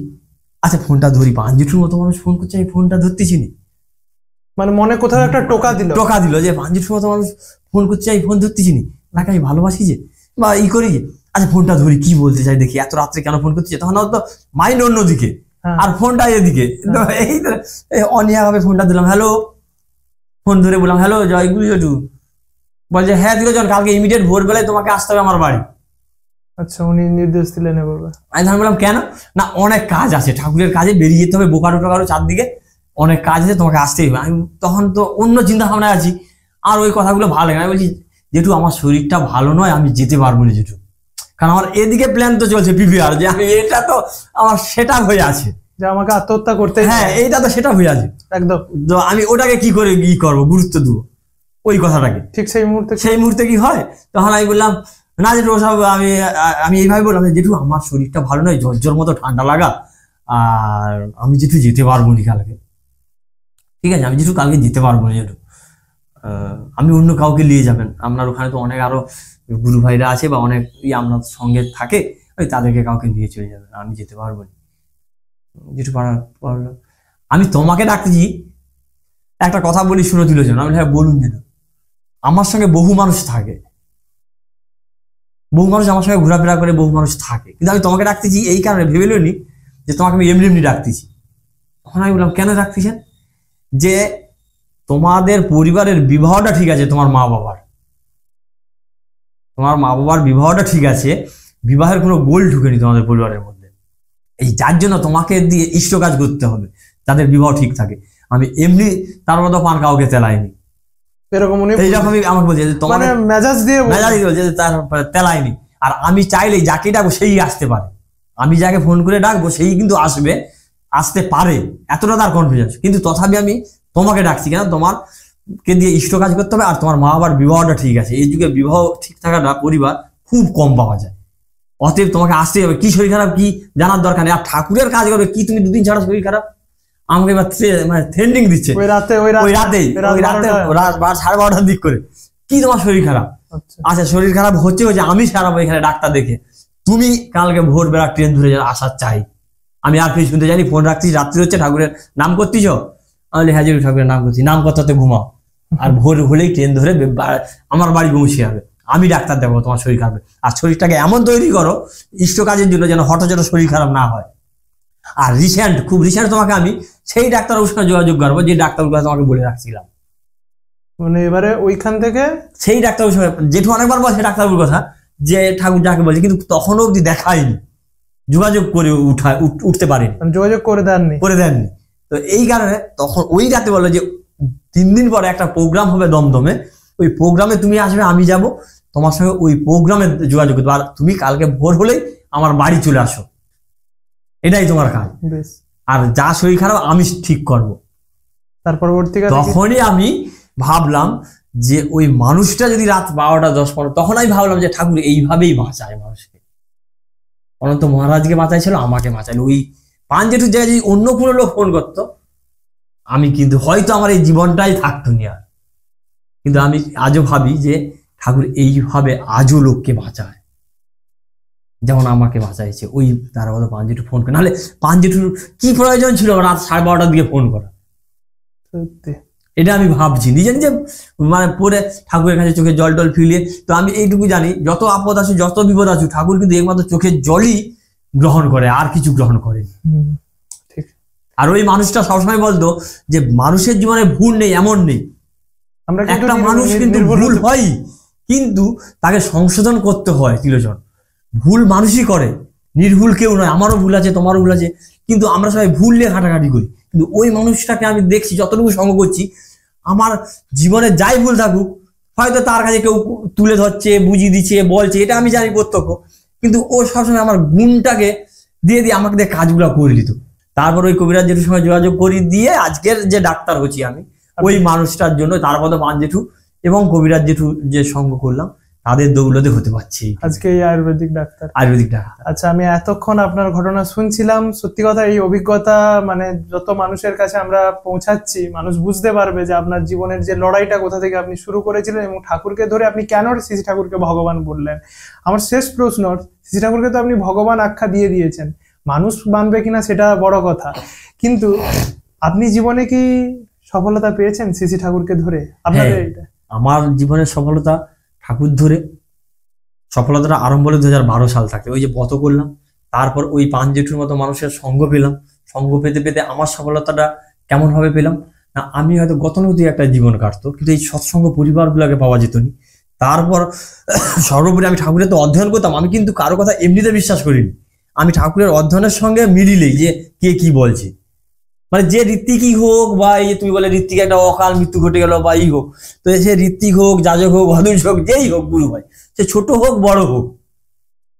আচ্ছা ফোনটা ধরি পাঁচ জুঠুর মতো মানুষ ফোন করছে আমি ফোনটা ধরতেছি না মানে মনে কোথাও একটা টোকা দিল টোকা দিল যে মানজির সময় মানুষ ফোন করছে আমি ফোন ধরতেছি নি নাকি আমি ভালোবাসি যে বা ই করি যে আচ্ছা ফোনটা ধরি কি বলতে চাই দেখি এত রাত্রে কেন ফোন করতেছে তখন তো মাইন্ড অন্যদিকে হ্যাঁ। আর ফোনটা এদিকে হ্যাঁ। এই অনিয়া ভাবে ফোনটা দিলাম হ্যালো ফোন ধরে বললাম হ্যালো জয় জটু বল যে হ্যাঁ দিলজন কালকে ইমিডিয়েট ভোরবেলায় তোমাকে আসতে হবে আমার বাড়ি আচ্ছা উনি নির্দেশ দিলেন এবার আমি ধরে বললাম কেন না অনেক কাজ আছে ঠাকুরের কাজে বেরিয়ে যেতে হবে বোকারো টোকারো চারদিকে অনেক কাজ আছে তোমাকে আসতেই হবে আমি তখন তো অন্য চিন্তা ভাবনায় আছি আর ওই কথাগুলো ভালো লাগে আমি বলছি যেটু আমার শরীরটা ভালো নয় আমি যেতে পারবো না যেটু কারণ আমার এদিকে প্ল্যান তো চলছে পিপিআর যে আমি এটা তো আমার সেটা হয়ে আছে যে আমাকে আত্মহত্যা করতে হ্যাঁ এইটা তো সেটা হয়ে আছে একদম তো আমি ওটাকে কি করে কি করবো গুরুত্ব দেবো ওই কথাটাকে ঠিক সেই মুহূর্তে সেই মুহূর্তে কি হয় তখন আমি বললাম না যেটু সব আমি আমি এইভাবে বললাম যেটু আমার শরীরটা ভালো নয় জ্বর মতো ঠান্ডা লাগা আর আমি যেটু যেতে পারবো নি কালকে ঠিক আছে আমি যেটুকু কালকে দিতে পারবো না যেটুকু আমি অন্য কাউকে নিয়ে যাবেন আপনার ওখানে তো অনেক আরও গুরু ভাইরা আছে বা অনেক আপনার সঙ্গে থাকে ওই তাদেরকে কাউকে নিয়ে চলে যাবেন আমি যেতে পারবো না যেটু পারলো আমি তোমাকে ডাকতেছি একটা কথা বলি শুনে দিল যেন আমি হ্যাঁ বলুন যেন আমার সঙ্গে বহু মানুষ থাকে বহু মানুষ আমার সঙ্গে ঘোরাফেরা করে বহু মানুষ থাকে কিন্তু আমি তোমাকে ডাকতেছি এই কারণে ভেবে যে তোমাকে আমি এমনি এমনি ডাকতেছি তখন আমি বললাম কেন ডাকতেছেন যে তোমাদের পরিবারের বিবাহটা ঠিক আছে তোমার মা বাবার তোমার মা বাবার বিবাহটা ঠিক আছে বিবাহের কোনো গোল ঢুকেনি তোমাদের পরিবারের মধ্যে এই যার জন্য তোমাকে দিয়ে ইষ্ট কাজ করতে হবে যাদের বিবাহ ঠিক থাকে আমি এমনি তার মতো পান কাউকে তেলাইনি এরকম যে মানে মেজাজ দিয়ে মেজাজ মানে তেলাইনি আর আমি চাইলে যাকে ডাকবো সেই আসতে পারে আমি যাকে ফোন করে ডাকবো সেই কিন্তু আসবে আসতে পারে এতটা তার কনফিডেন্স কিন্তু তথাপি আমি তোমাকে ডাকছি কেন তোমার কে দিয়ে ইষ্ট কাজ করতে হবে আর তোমার মা বাবার বিবাহটা ঠিক আছে এই যুগে বিবাহ ঠিক থাকাটা পরিবার খুব কম পাওয়া যায় অতএব তোমাকে আসতেই হবে কি শরীর খারাপ কি জানার দরকার নেই আর ঠাকুরের কাজ করবে কি তুমি দুদিন ছাড়া শরীর খারাপ আমাকে এবার মানে ট্রেন্ডিং দিচ্ছে ওই রাতে ওই রাতে ওই রাতে সাড়ে বারোটার দিক করে কি তোমার শরীর খারাপ আচ্ছা, আচ্ছা শরীর খারাপ হচ্ছে আমি সারাবো এখানে ডাক্তার দেখে তুমি কালকে ভোরবেলা ট্রেন ধরে আসার চাই আমি আর কিছু শুনতে জানি ফোন রাখছিস রাত্রি হচ্ছে ঠাকুরের নাম করতিস আমি হাজির হ্যাঁ, ঠাকুরের নাম করছি নাম কথাতে ঘুমাও আর ভোর হলেই ট্রেন ধরে আমার বাড়ি পৌঁছে যাবে আমি ডাক্তার দেবো তোমার শরীর খারাপ আর শরীরটাকে এমন তৈরি করো ইষ্ট কাজের জন্য যেন হঠাৎ যেন শরীর খারাপ না হয় আর রিসেন্ট খুব রিসেন্ট তোমাকে আমি সেই ডাক্তার সঙ্গে যোগাযোগ করবো যে ডাক্তারবাবু তোমাকে বলে রাখছিলাম মানে এবারে ওইখান থেকে সেই ডাক্তার সঙ্গে যেটু অনেকবার বলছে ডাক্তারবাবুর কথা যে ঠাকুর যাকে বলছে কিন্তু তখনও অব্দি দেখায়নি যোগাযোগ করে উঠা উঠতে পারে মানে যোগাযোগ করে দেননি করে দেননি তো এই কারণে তখন ওই রাতে বলে যে তিন দিন পরে একটা প্রোগ্রাম হবে দমদমে ওই প্রোগ্রামে তুমি আসবে আমি যাব তোমার সঙ্গে ওই প্রোগ্রামে যোগাযোগ করতে আর তুমি কালকে ভোর হলেই আমার বাড়ি চলে আসো এটাই তোমার কাজ আর যা শরীর খারাপ আমি ঠিক করব তার পরবর্তী তখনই আমি ভাবলাম যে ওই মানুষটা যদি রাত বারোটা দশ পনেরো তখন আমি ভাবলাম যে ঠাকুর এইভাবেই বাঁচায় মানুষ অনন্ত মহারাজকে বাঁচাইছিল আমাকে বাঁচাইল ওই পাঞ্জেটুর জায়গায় যদি অন্য কোনো লোক ফোন করতো আমি কিন্তু হয়তো আমার এই জীবনটাই থাকতো নি আর কিন্তু আমি আজও ভাবি যে ঠাকুর এইভাবে আজও লোককে বাঁচায় যেমন আমাকে বাঁচাইছে ওই তারা বলো পাঞ্জেটু ফোন করে নাহলে পাঞ্জেটুর কি প্রয়োজন ছিল রাত সাড়ে বারোটার দিকে ফোন করা সত্যি এটা আমি ভাবছি নিজে নিজে মানে পড়ে ঠাকুরের কাছে চোখে জল টল ফিলিয়ে তো আমি এইটুকু জানি যত আপদ আছে যত বিপদ আছে ঠাকুর কিন্তু একমাত্র চোখের জলই গ্রহণ করে আর কিছু গ্রহণ করে আর ওই মানুষটা সবসময় বলতো যে মানুষের জীবনে ভুল নেই এমন নেই একটা মানুষ কিন্তু ভুল হয় কিন্তু তাকে সংশোধন করতে হয় তিলোচন ভুল মানুষই করে নির্ভুল কেউ নয় আমারও ভুল আছে তোমারও ভুল আছে কিন্তু আমরা সবাই ভুল নিয়ে ঘাটাঘাটি করি কিন্তু ওই মানুষটাকে আমি দেখছি যতটুকু সঙ্গ করছি আমার জীবনে যাই ভুল থাকুক হয়তো তার কাছে কেউ তুলে ধরছে বুঝিয়ে দিচ্ছে বলছে এটা আমি জানি প্রত্যক্ষ কিন্তু ও সবসময় আমার গুণটাকে দিয়ে দিয়ে আমাকে দিয়ে কাজগুলো করে দিত তারপর ওই কবিরাজ জেঠুর সঙ্গে যোগাযোগ করি দিয়ে আজকের যে ডাক্তার হচ্ছি আমি ওই মানুষটার জন্য তার মতো পান জেঠু এবং কবিরাজ জেঠু যে সঙ্গ করলাম তাদের দৌলতে হতে পারছি আজকে এই আয়ুর্বেদিক ডাক্তার আয়ুর্বেদিক ডাক্তার আচ্ছা আমি এতক্ষণ আপনার ঘটনা শুনছিলাম সত্যি কথা এই অভিজ্ঞতা মানে যত মানুষের কাছে আমরা পৌঁছাচ্ছি মানুষ বুঝতে পারবে যে আপনার জীবনের যে লড়াইটা কোথা থেকে আপনি শুরু করেছিলেন এবং ঠাকুরকে ধরে আপনি কেন শ্রী ঠাকুরকে ভগবান বললেন আমার শেষ প্রশ্ন শ্রী ঠাকুরকে তো আপনি ভগবান আখ্যা দিয়ে দিয়েছেন মানুষ মানবে কিনা সেটা বড় কথা কিন্তু আপনি জীবনে কি সফলতা পেয়েছেন শ্রী ঠাকুরকে ধরে আপনাদের হ্যাঁ, আমার জীবনের সফলতা ঠাকুর ধরে সফলতাটা আরম্ভ হলো দু সাল থাকে ওই যে বত করলাম তারপর ওই পান জেঠুর মতো মানুষের সঙ্গ পেলাম সঙ্গ পেতে পেতে আমার সফলতাটা কেমনভাবে পেলাম না আমি হয়তো গতানুগতিক একটা জীবন কাটতো কিন্তু এই সৎসঙ্গ পরিবারগুলোকে পাওয়া যেত নি তারপর সর্বোপরি আমি ঠাকুরের তো অধ্যয়ন করতাম আমি কিন্তু কারো কথা এমনিতে বিশ্বাস করিনি আমি ঠাকুরের অধ্যয়নের সঙ্গে মিলিলেই যে কে কি বলছে মানে যে ঋত্বিকই হোক বা এই যে তুমি বলে ঋত্বিক একটা অকাল মৃত্যু ঘটে গেল বা এই হোক তো সে ঋত্বিক হোক যাজক হোক হদুজ হোক যেই হোক গুরু ভাই সে ছোট হোক বড় হোক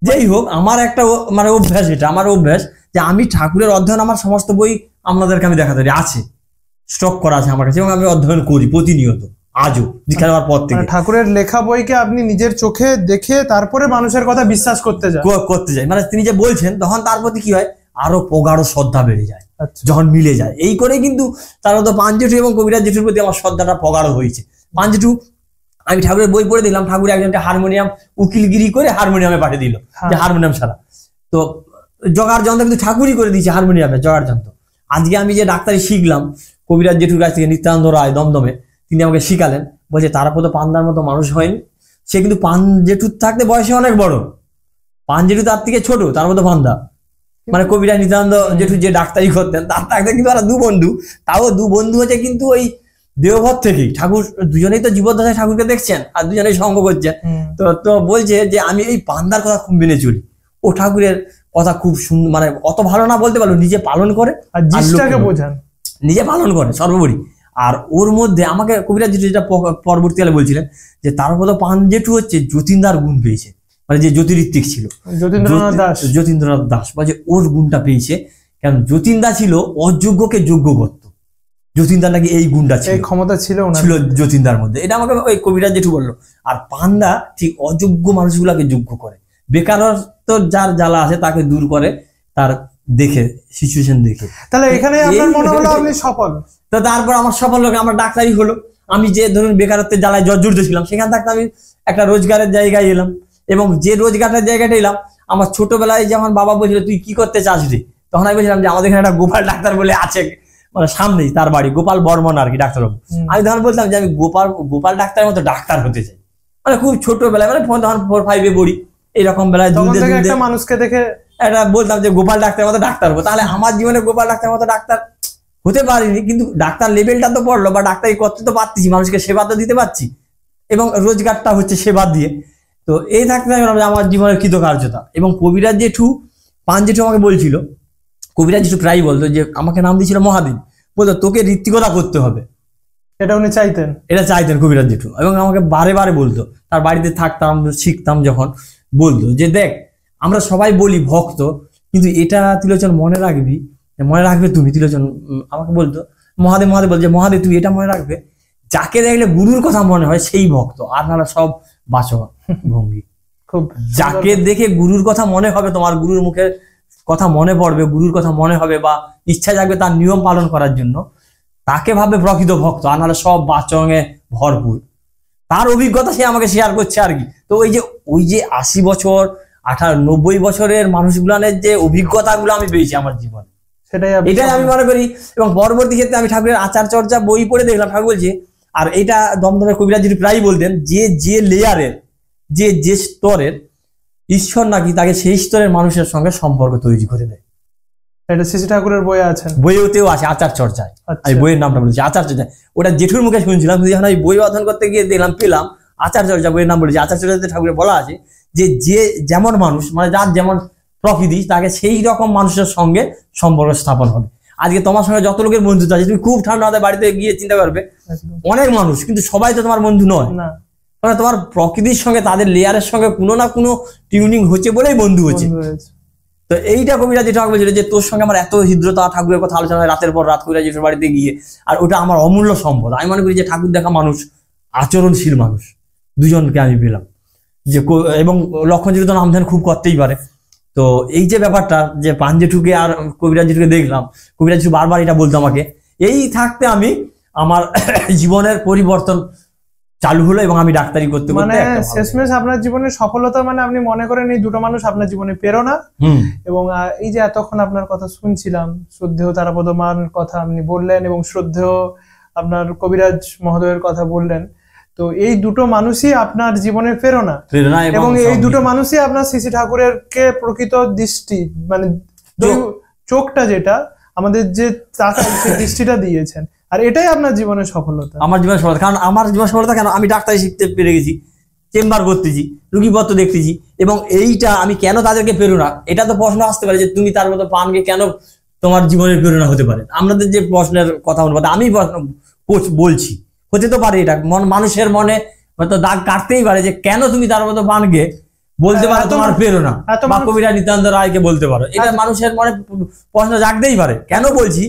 যেই হোক আমার একটা মানে অভ্যাস এটা আমার অভ্যাস যে আমি ঠাকুরের অধ্যয়ন আমার সমস্ত বই আপনাদেরকে আমি দেখাতে আছে স্টক করা আছে আমার কাছে এবং আমি অধ্যয়ন করি প্রতিনিয়ত আজও দীক্ষা দেওয়ার মানে পর মানে থেকে ঠাকুরের লেখা বইকে আপনি নিজের চোখে দেখে তারপরে মানুষের কথা বিশ্বাস করতে যায় করতে যায় মানে তিনি যে বলছেন তখন তার প্রতি কি হয় আরো প্রগাঢ় শ্রদ্ধা বেড়ে যায় আচ্ছা। যখন মিলে যায় এই করে কিন্তু তার মতো পাঞ্জেঠু এবং কবিরাজ জেঠুর প্রতি আমার শ্রদ্ধাটা প্রগাঢ় হয়েছে পাঞ্জেঠু আমি ঠাকুরের বই পড়ে দিলাম ঠাকুর একজনকে হারমোনিয়াম উকিলগিরি করে হারমোনিয়ামে পাঠিয়ে দিল হ্যাঁ। যে হারমোনিয়াম ছাড়া তো জগার যন্ত্র কিন্তু ঠাকুরই করে দিয়েছে হারমোনিয়ামে জগার যন্ত্র আজকে আমি যে ডাক্তারি শিখলাম কবিরাজ জেঠুর কাছ থেকে নিত্যানন্দ রায় দমদমে তিনি আমাকে শিখালেন বলছে তারপর তো পান্দার মতো মানুষ হয়নি সে কিন্তু পান জেঠুর থাকতে বয়সে অনেক বড় পান জেঠু তার থেকে ছোট তার মতো পান্দা মানে কবিরা নিতান্ত জেঠু যে ডাক্তারি করতেন তার ডাক্তার কিন্তু দু বন্ধু তাও দু বন্ধু হচ্ছে কিন্তু ওই দেহঘর থেকেই ঠাকুর দুজনেই তো জীবদ্দশায় ঠাকুরকে দেখছেন আর দুজনেই সঙ্গ করছেন তো তো বলছে যে আমি এই পান্দার কথা খুব মেনে চলি ও ঠাকুরের কথা খুব সুন্দর মানে অত ভালো না বলতে পারলো নিজে পালন করে বোঝান নিজে পালন করে সর্বোপরি আর ওর মধ্যে আমাকে কবিরা যেটা পরবর্তীকালে বলছিলেন যে তার মতো পান জেঠু হচ্ছে যতীনদার গুণ পেয়েছে মানে যে জ্যোতিরিত্বিক ছিল যতীন্দ্রনাথ দাস যতীন্দ্রনাথ দাস বা যে ওর গুণটা পেয়েছে কারণ দা ছিল অযোগ্যকে যোগ্য করত যতীনদার নাকি এই গুণটা ছিল ক্ষমতা ছিল ছিল যতীনদার মধ্যে এটা আমাকে ওই কবিরা যেটু বললো আর পান্ডা ঠিক অযোগ্য মানুষগুলাকে যোগ্য করে বেকারত্ব যার জ্বালা আছে তাকে দূর করে তার দেখে সিচুয়েশন দেখে তাহলে এখানে আপনার মনে হলো আপনি সফল তো তারপর আমার সফল লোক আমার ডাক্তারই হলো আমি যে ধরুন বেকারত্বের জ্বালায় জর্জরিত ছিলাম সেখান থাকতে আমি একটা রোজগারের জায়গায় এলাম এবং যে রোজগারের জায়গাটা এলাম আমার ছোটবেলায় যেমন বাবা বলছিল তুই কি করতে চাস রে তখন আমি বলছিলাম যে আমাদের এখানে একটা গোপাল ডাক্তার বলে আছে মানে সামনেই তার বাড়ি গোপাল বর্মন আর কি ডাক্তারবাবু আমি তখন বলতাম যে আমি গোপাল গোপাল ডাক্তারের মতো ডাক্তার হতে চাই মানে খুব ছোটবেলায় মানে তখন ফোর ফাইভে পড়ি এইরকম বেলায় মানুষকে দেখে একটা বলতাম যে গোপাল ডাক্তারের মতো ডাক্তার হবো তাহলে আমার জীবনে গোপাল ডাক্তারের মতো ডাক্তার হতে পারিনি কিন্তু ডাক্তার লেভেলটা তো পড়লো বা ডাক্তারি করতে তো পারতেছি মানুষকে সেবা তো দিতে পারছি এবং রোজগারটা হচ্ছে সেবা দিয়ে তো এই থাকতে থাকবে আমার জীবনের কৃতকার্যতা এবং কবিরাজ জেঠু পান জেঠু আমাকে বলছিল কবিরাজ জেঠু প্রায় বলতো যে আমাকে নাম দিয়েছিল মহাদেব বলতো তোকে ঋত্বিকতা করতে হবে এটা উনি চাইতেন এটা চাইতেন কবিরাজ জেঠু এবং আমাকে বারে বারে বলতো তার বাড়িতে থাকতাম শিখতাম যখন বলতো যে দেখ আমরা সবাই বলি ভক্ত কিন্তু এটা তিলোচন মনে রাখবি মনে রাখবে তুমি তিলোচন আমাকে বলতো মহাদেব মহাদেব বলছে মহাদেব তুমি এটা মনে রাখবে যাকে দেখলে গুরুর কথা মনে হয় সেই ভক্ত আর নাহলে সব বাঁচো ভঙ্গি খুব যাকে দেখে গুরুর কথা মনে হবে তোমার গুরুর মুখের কথা মনে পড়বে গুরুর কথা মনে হবে বা ইচ্ছা জাগবে তার নিয়ম পালন করার জন্য তাকে ভাবে প্রকৃত ভক্ত আর নাহলে সব বাচঙে ভরপুর তার অভিজ্ঞতা সে আমাকে শেয়ার করছে আর কি তো ওই যে ওই যে আশি বছর আঠারো নব্বই বছরের মানুষগুলানের যে অভিজ্ঞতাগুলো আমি পেয়েছি আমার জীবনে সেটাই এটাই আমি মনে করি এবং পরবর্তী ক্ষেত্রে আমি ঠাকুরের আচার চর্চা বই পড়ে দেখলাম ঠাকুর বলছি আর এটা দমদমের কবিরা যদি প্রায় বলতেন যে যে লেয়ারের যে যে স্তরের ঈশ্বর নাকি তাকে সেই স্তরের মানুষের সঙ্গে সম্পর্ক তৈরি করে দেয় এটা ঠাকুরের বইয়ে আছে আছে আচ্ছা। বইয়ের নামটা আচার জেঠুর শুনছিলাম বই করতে গিয়ে দেখলাম পেলাম বইয়ের নাম ঠাকুরের বলা আছে যে যে যেমন মানুষ মানে যার যেমন প্রকৃতি তাকে সেই রকম মানুষের সঙ্গে সম্পর্ক স্থাপন হবে আজকে তোমার সঙ্গে যত লোকের বন্ধুত্ব আছে তুমি খুব ঠান্ডা হাতে বাড়িতে গিয়ে চিন্তা করবে অনেক মানুষ কিন্তু সবাই তো তোমার বন্ধু নয় মানে তোমার প্রকৃতির সঙ্গে তাদের লেয়ারের সঙ্গে কোনো না কোনো টিউনিং হচ্ছে বলেই বন্ধু হচ্ছে তো এইটা কবিরা যেটা বলছিল যে তোর সঙ্গে আমার এত হৃদ্রতা ঠাকুরের কথা আলোচনা হয় রাতের পর রাত কবিরা যেসব বাড়িতে গিয়ে আর ওটা আমার অমূল্য সম্পদ আমি মনে করি যে ঠাকুর দেখা মানুষ আচরণশীল মানুষ দুজনকে আমি পেলাম যে এবং লক্ষণ যেহেতু নাম ধ্যান খুব করতেই পারে তো এই যে ব্যাপারটা যে ঠুকে আর কবিরাজ জেঠুকে দেখলাম কবিরাজেঠু বারবার এটা বলতো আমাকে এই থাকতে আমি আমার জীবনের পরিবর্তন চালু হলো এবং আমি ডাক্তারি করতে মানে শেষমেশ আপনার জীবনে সফলতা মানে আপনি মনে করেন এই দুটো মানুষ আপনার জীবনে প্রেরণা এবং এই যে এতক্ষণ আপনার কথা শুনছিলাম শ্রদ্ধেয় তারাপদ মার কথা আপনি বললেন এবং শ্রদ্ধেয় আপনার কবিরাজ মহোদয়ের কথা বললেন তো এই দুটো মানুষই আপনার জীবনের প্রেরণা এবং এই দুটো মানুষই আপনার শ্রী ঠাকুরের কে প্রকৃত দৃষ্টি মানে চোখটা যেটা আমাদের যে দৃষ্টিটা দিয়েছেন আর এটাই আপনার জীবনের সফলতা আমার জীবনের সফলতা কারণ আমার জীবন সফলতা কেন আমি ডাক্তারি শিখতে পেরে গেছি চেম্বার করতেছি রুগীপত্র দেখতেছি এবং এইটা আমি কেন তাদেরকে প্রেরণা এটা তো প্রশ্ন আসতে পারে যে তুমি তার মতো পানকে কেন তোমার জীবনের প্রেরণা হতে পারে আমাদের যে প্রশ্নের কথা বলবো আমি বলছি হতে তো পারে এটা মন মানুষের মনে হয়তো দাগ কাটতেই পারে যে কেন তুমি তার মতো বানকে বলতে পারো তোমার প্রেরণা বা কবিরা নিতান্ত রায়কে বলতে পারো এটা আচ্ছা। মানুষের মনে প্রশ্ন জাগতেই পারে কেন বলছি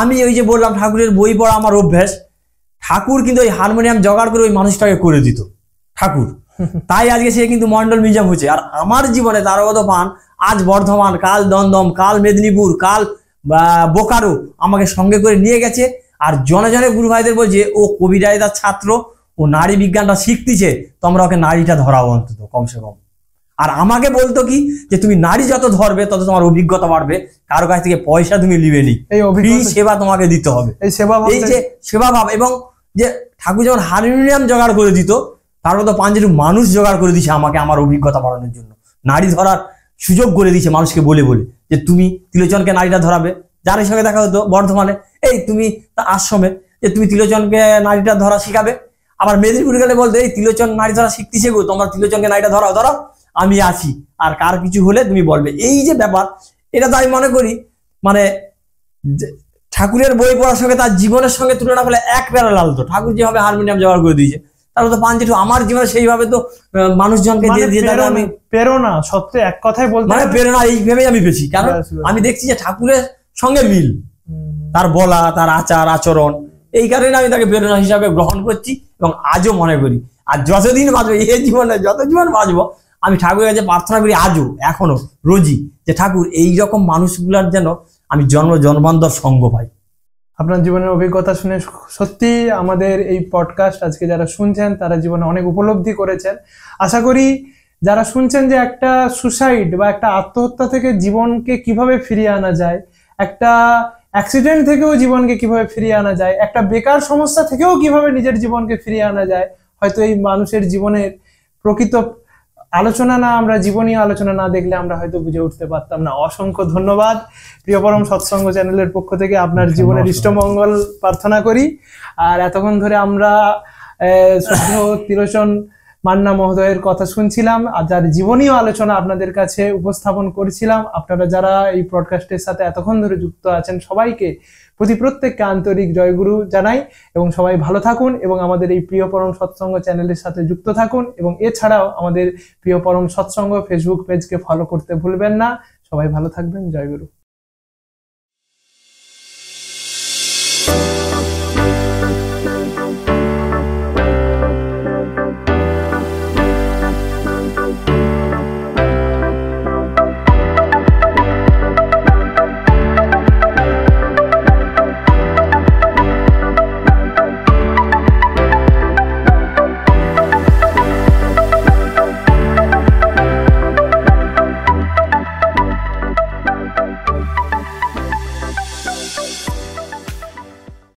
আমি ওই যে বললাম ঠাকুরের বই পড়া আমার অভ্যাস ঠাকুর কিন্তু ওই হারমোনিয়াম জোগাড় করে ওই মানুষটাকে করে দিত ঠাকুর তাই আজকে সে কিন্তু মন্ডল মিউজিয়াম হচ্ছে আর আমার জীবনে মতো পান আজ বর্ধমান কাল দমদম কাল মেদিনীপুর কাল বোকারো আমাকে সঙ্গে করে নিয়ে গেছে আর জনে জনে গুরু ভাইদের বলছে ও তার ছাত্র ও নারী বিজ্ঞানটা শিখতেছে তোমরা ওকে নারীটা ধরাও অন্তত কমসে কম আর আমাকে বলতো কি যে তুমি নারী যত ধরবে তত তোমার অভিজ্ঞতা বাড়বে কারো কাছ থেকে পয়সা তুমি নিবে নি সেবা তোমাকে দিতে হবে এই সেবা এই যে সেবা ভাব এবং যে ঠাকুর যেমন হারমোনিয়াম জোগাড় করে দিত তারপর তো পাঞ্জের মানুষ জোগাড় করে দিছে আমাকে আমার অভিজ্ঞতা বাড়ানোর জন্য নারী ধরার সুযোগ করে দিছে মানুষকে বলে বলে যে তুমি তিলোচনকে নারীটা ধরাবে যার সঙ্গে দেখা হতো বর্ধমানে এই তুমি আশ্রমে যে তুমি তিলোচনকে নারীটা ধরা শিখাবে আবার মেদিনীপুর গেলে বলতে এই তিলোচন নারী ধরা শিখতেছে গো তোমার তিলোচনকে নারীটা ধরাও ধরো আমি আছি আর কার কিছু হলে তুমি বলবে এই যে ব্যাপার এটা তো আমি মনে করি মানে ঠাকুরের বই পড়ার সঙ্গে তার জীবনের সঙ্গে তুলনা করলে এক লাল তো ঠাকুর যেভাবে হারমোনিয়াম জোগাড় করে দিয়েছে তাহলে তো পাঞ্জেঠু আমার জীবনে সেইভাবে তো মানুষজনকে মানে দিয়ে দিয়ে তাহলে আমি প্রেরণা সত্যি এক কথাই বলতে মানে প্রেরণা এইভাবেই আমি পেয়েছি কারণ আমি দেখছি যে ঠাকুরের সঙ্গে মিল তার বলা তার আচার আচরণ এই কারণে আমি তাকে প্রেরণা হিসাবে গ্রহণ করছি এবং আজও মনে করি আর যতদিন বাঁচবো এই জীবনে যত জীবন বাঁচবো আমি ঠাকুরের কাছে প্রার্থনা করি আজও এখনো রোজি যে ঠাকুর এই রকম মানুষগুলার যেন আমি জন্ম জন্মান্তর সঙ্গ পাই আপনার জীবনের অভিজ্ঞতা শুনে সত্যি আমাদের এই পডকাস্ট আজকে যারা শুনছেন তারা জীবনে অনেক উপলব্ধি করেছেন আশা করি যারা শুনছেন যে একটা সুসাইড বা একটা আত্মহত্যা থেকে জীবনকে কিভাবে ফিরিয়ে আনা যায় একটা অ্যাক্সিডেন্ট থেকেও জীবনকে কিভাবে ফিরিয়ে আনা যায় একটা বেকার সমস্যা থেকেও কিভাবে নিজের জীবনকে ফিরিয়ে আনা যায় হয়তো এই মানুষের জীবনের প্রকৃত আলোচনা না আমরা জীবনীয় আলোচনা না দেখলে আমরা হয়তো বুঝে উঠতে পারতাম না অসংখ্য ধন্যবাদ প্রিয় পরম সৎসঙ্গ চ্যানেলের পক্ষ থেকে আপনার জীবনের ইষ্টমঙ্গল প্রার্থনা করি আর এতক্ষণ ধরে আমরা শুদ্ধ তিরোচন মান্না মহোদয়ের কথা শুনছিলাম আর যার জীবনীয় আলোচনা আপনাদের কাছে উপস্থাপন করেছিলাম আপনারা যারা এই প্রডকাস্টের সাথে এতক্ষণ ধরে যুক্ত আছেন সবাইকে প্রতি প্রত্যেককে আন্তরিক জয়গুরু জানাই এবং সবাই ভালো থাকুন এবং আমাদের এই প্রিয় পরম সৎসঙ্গ চ্যানেলের সাথে যুক্ত থাকুন এবং এছাড়াও আমাদের প্রিয় পরম সৎসঙ্গ ফেসবুক পেজকে ফলো করতে ভুলবেন না সবাই ভালো থাকবেন জয়গুরু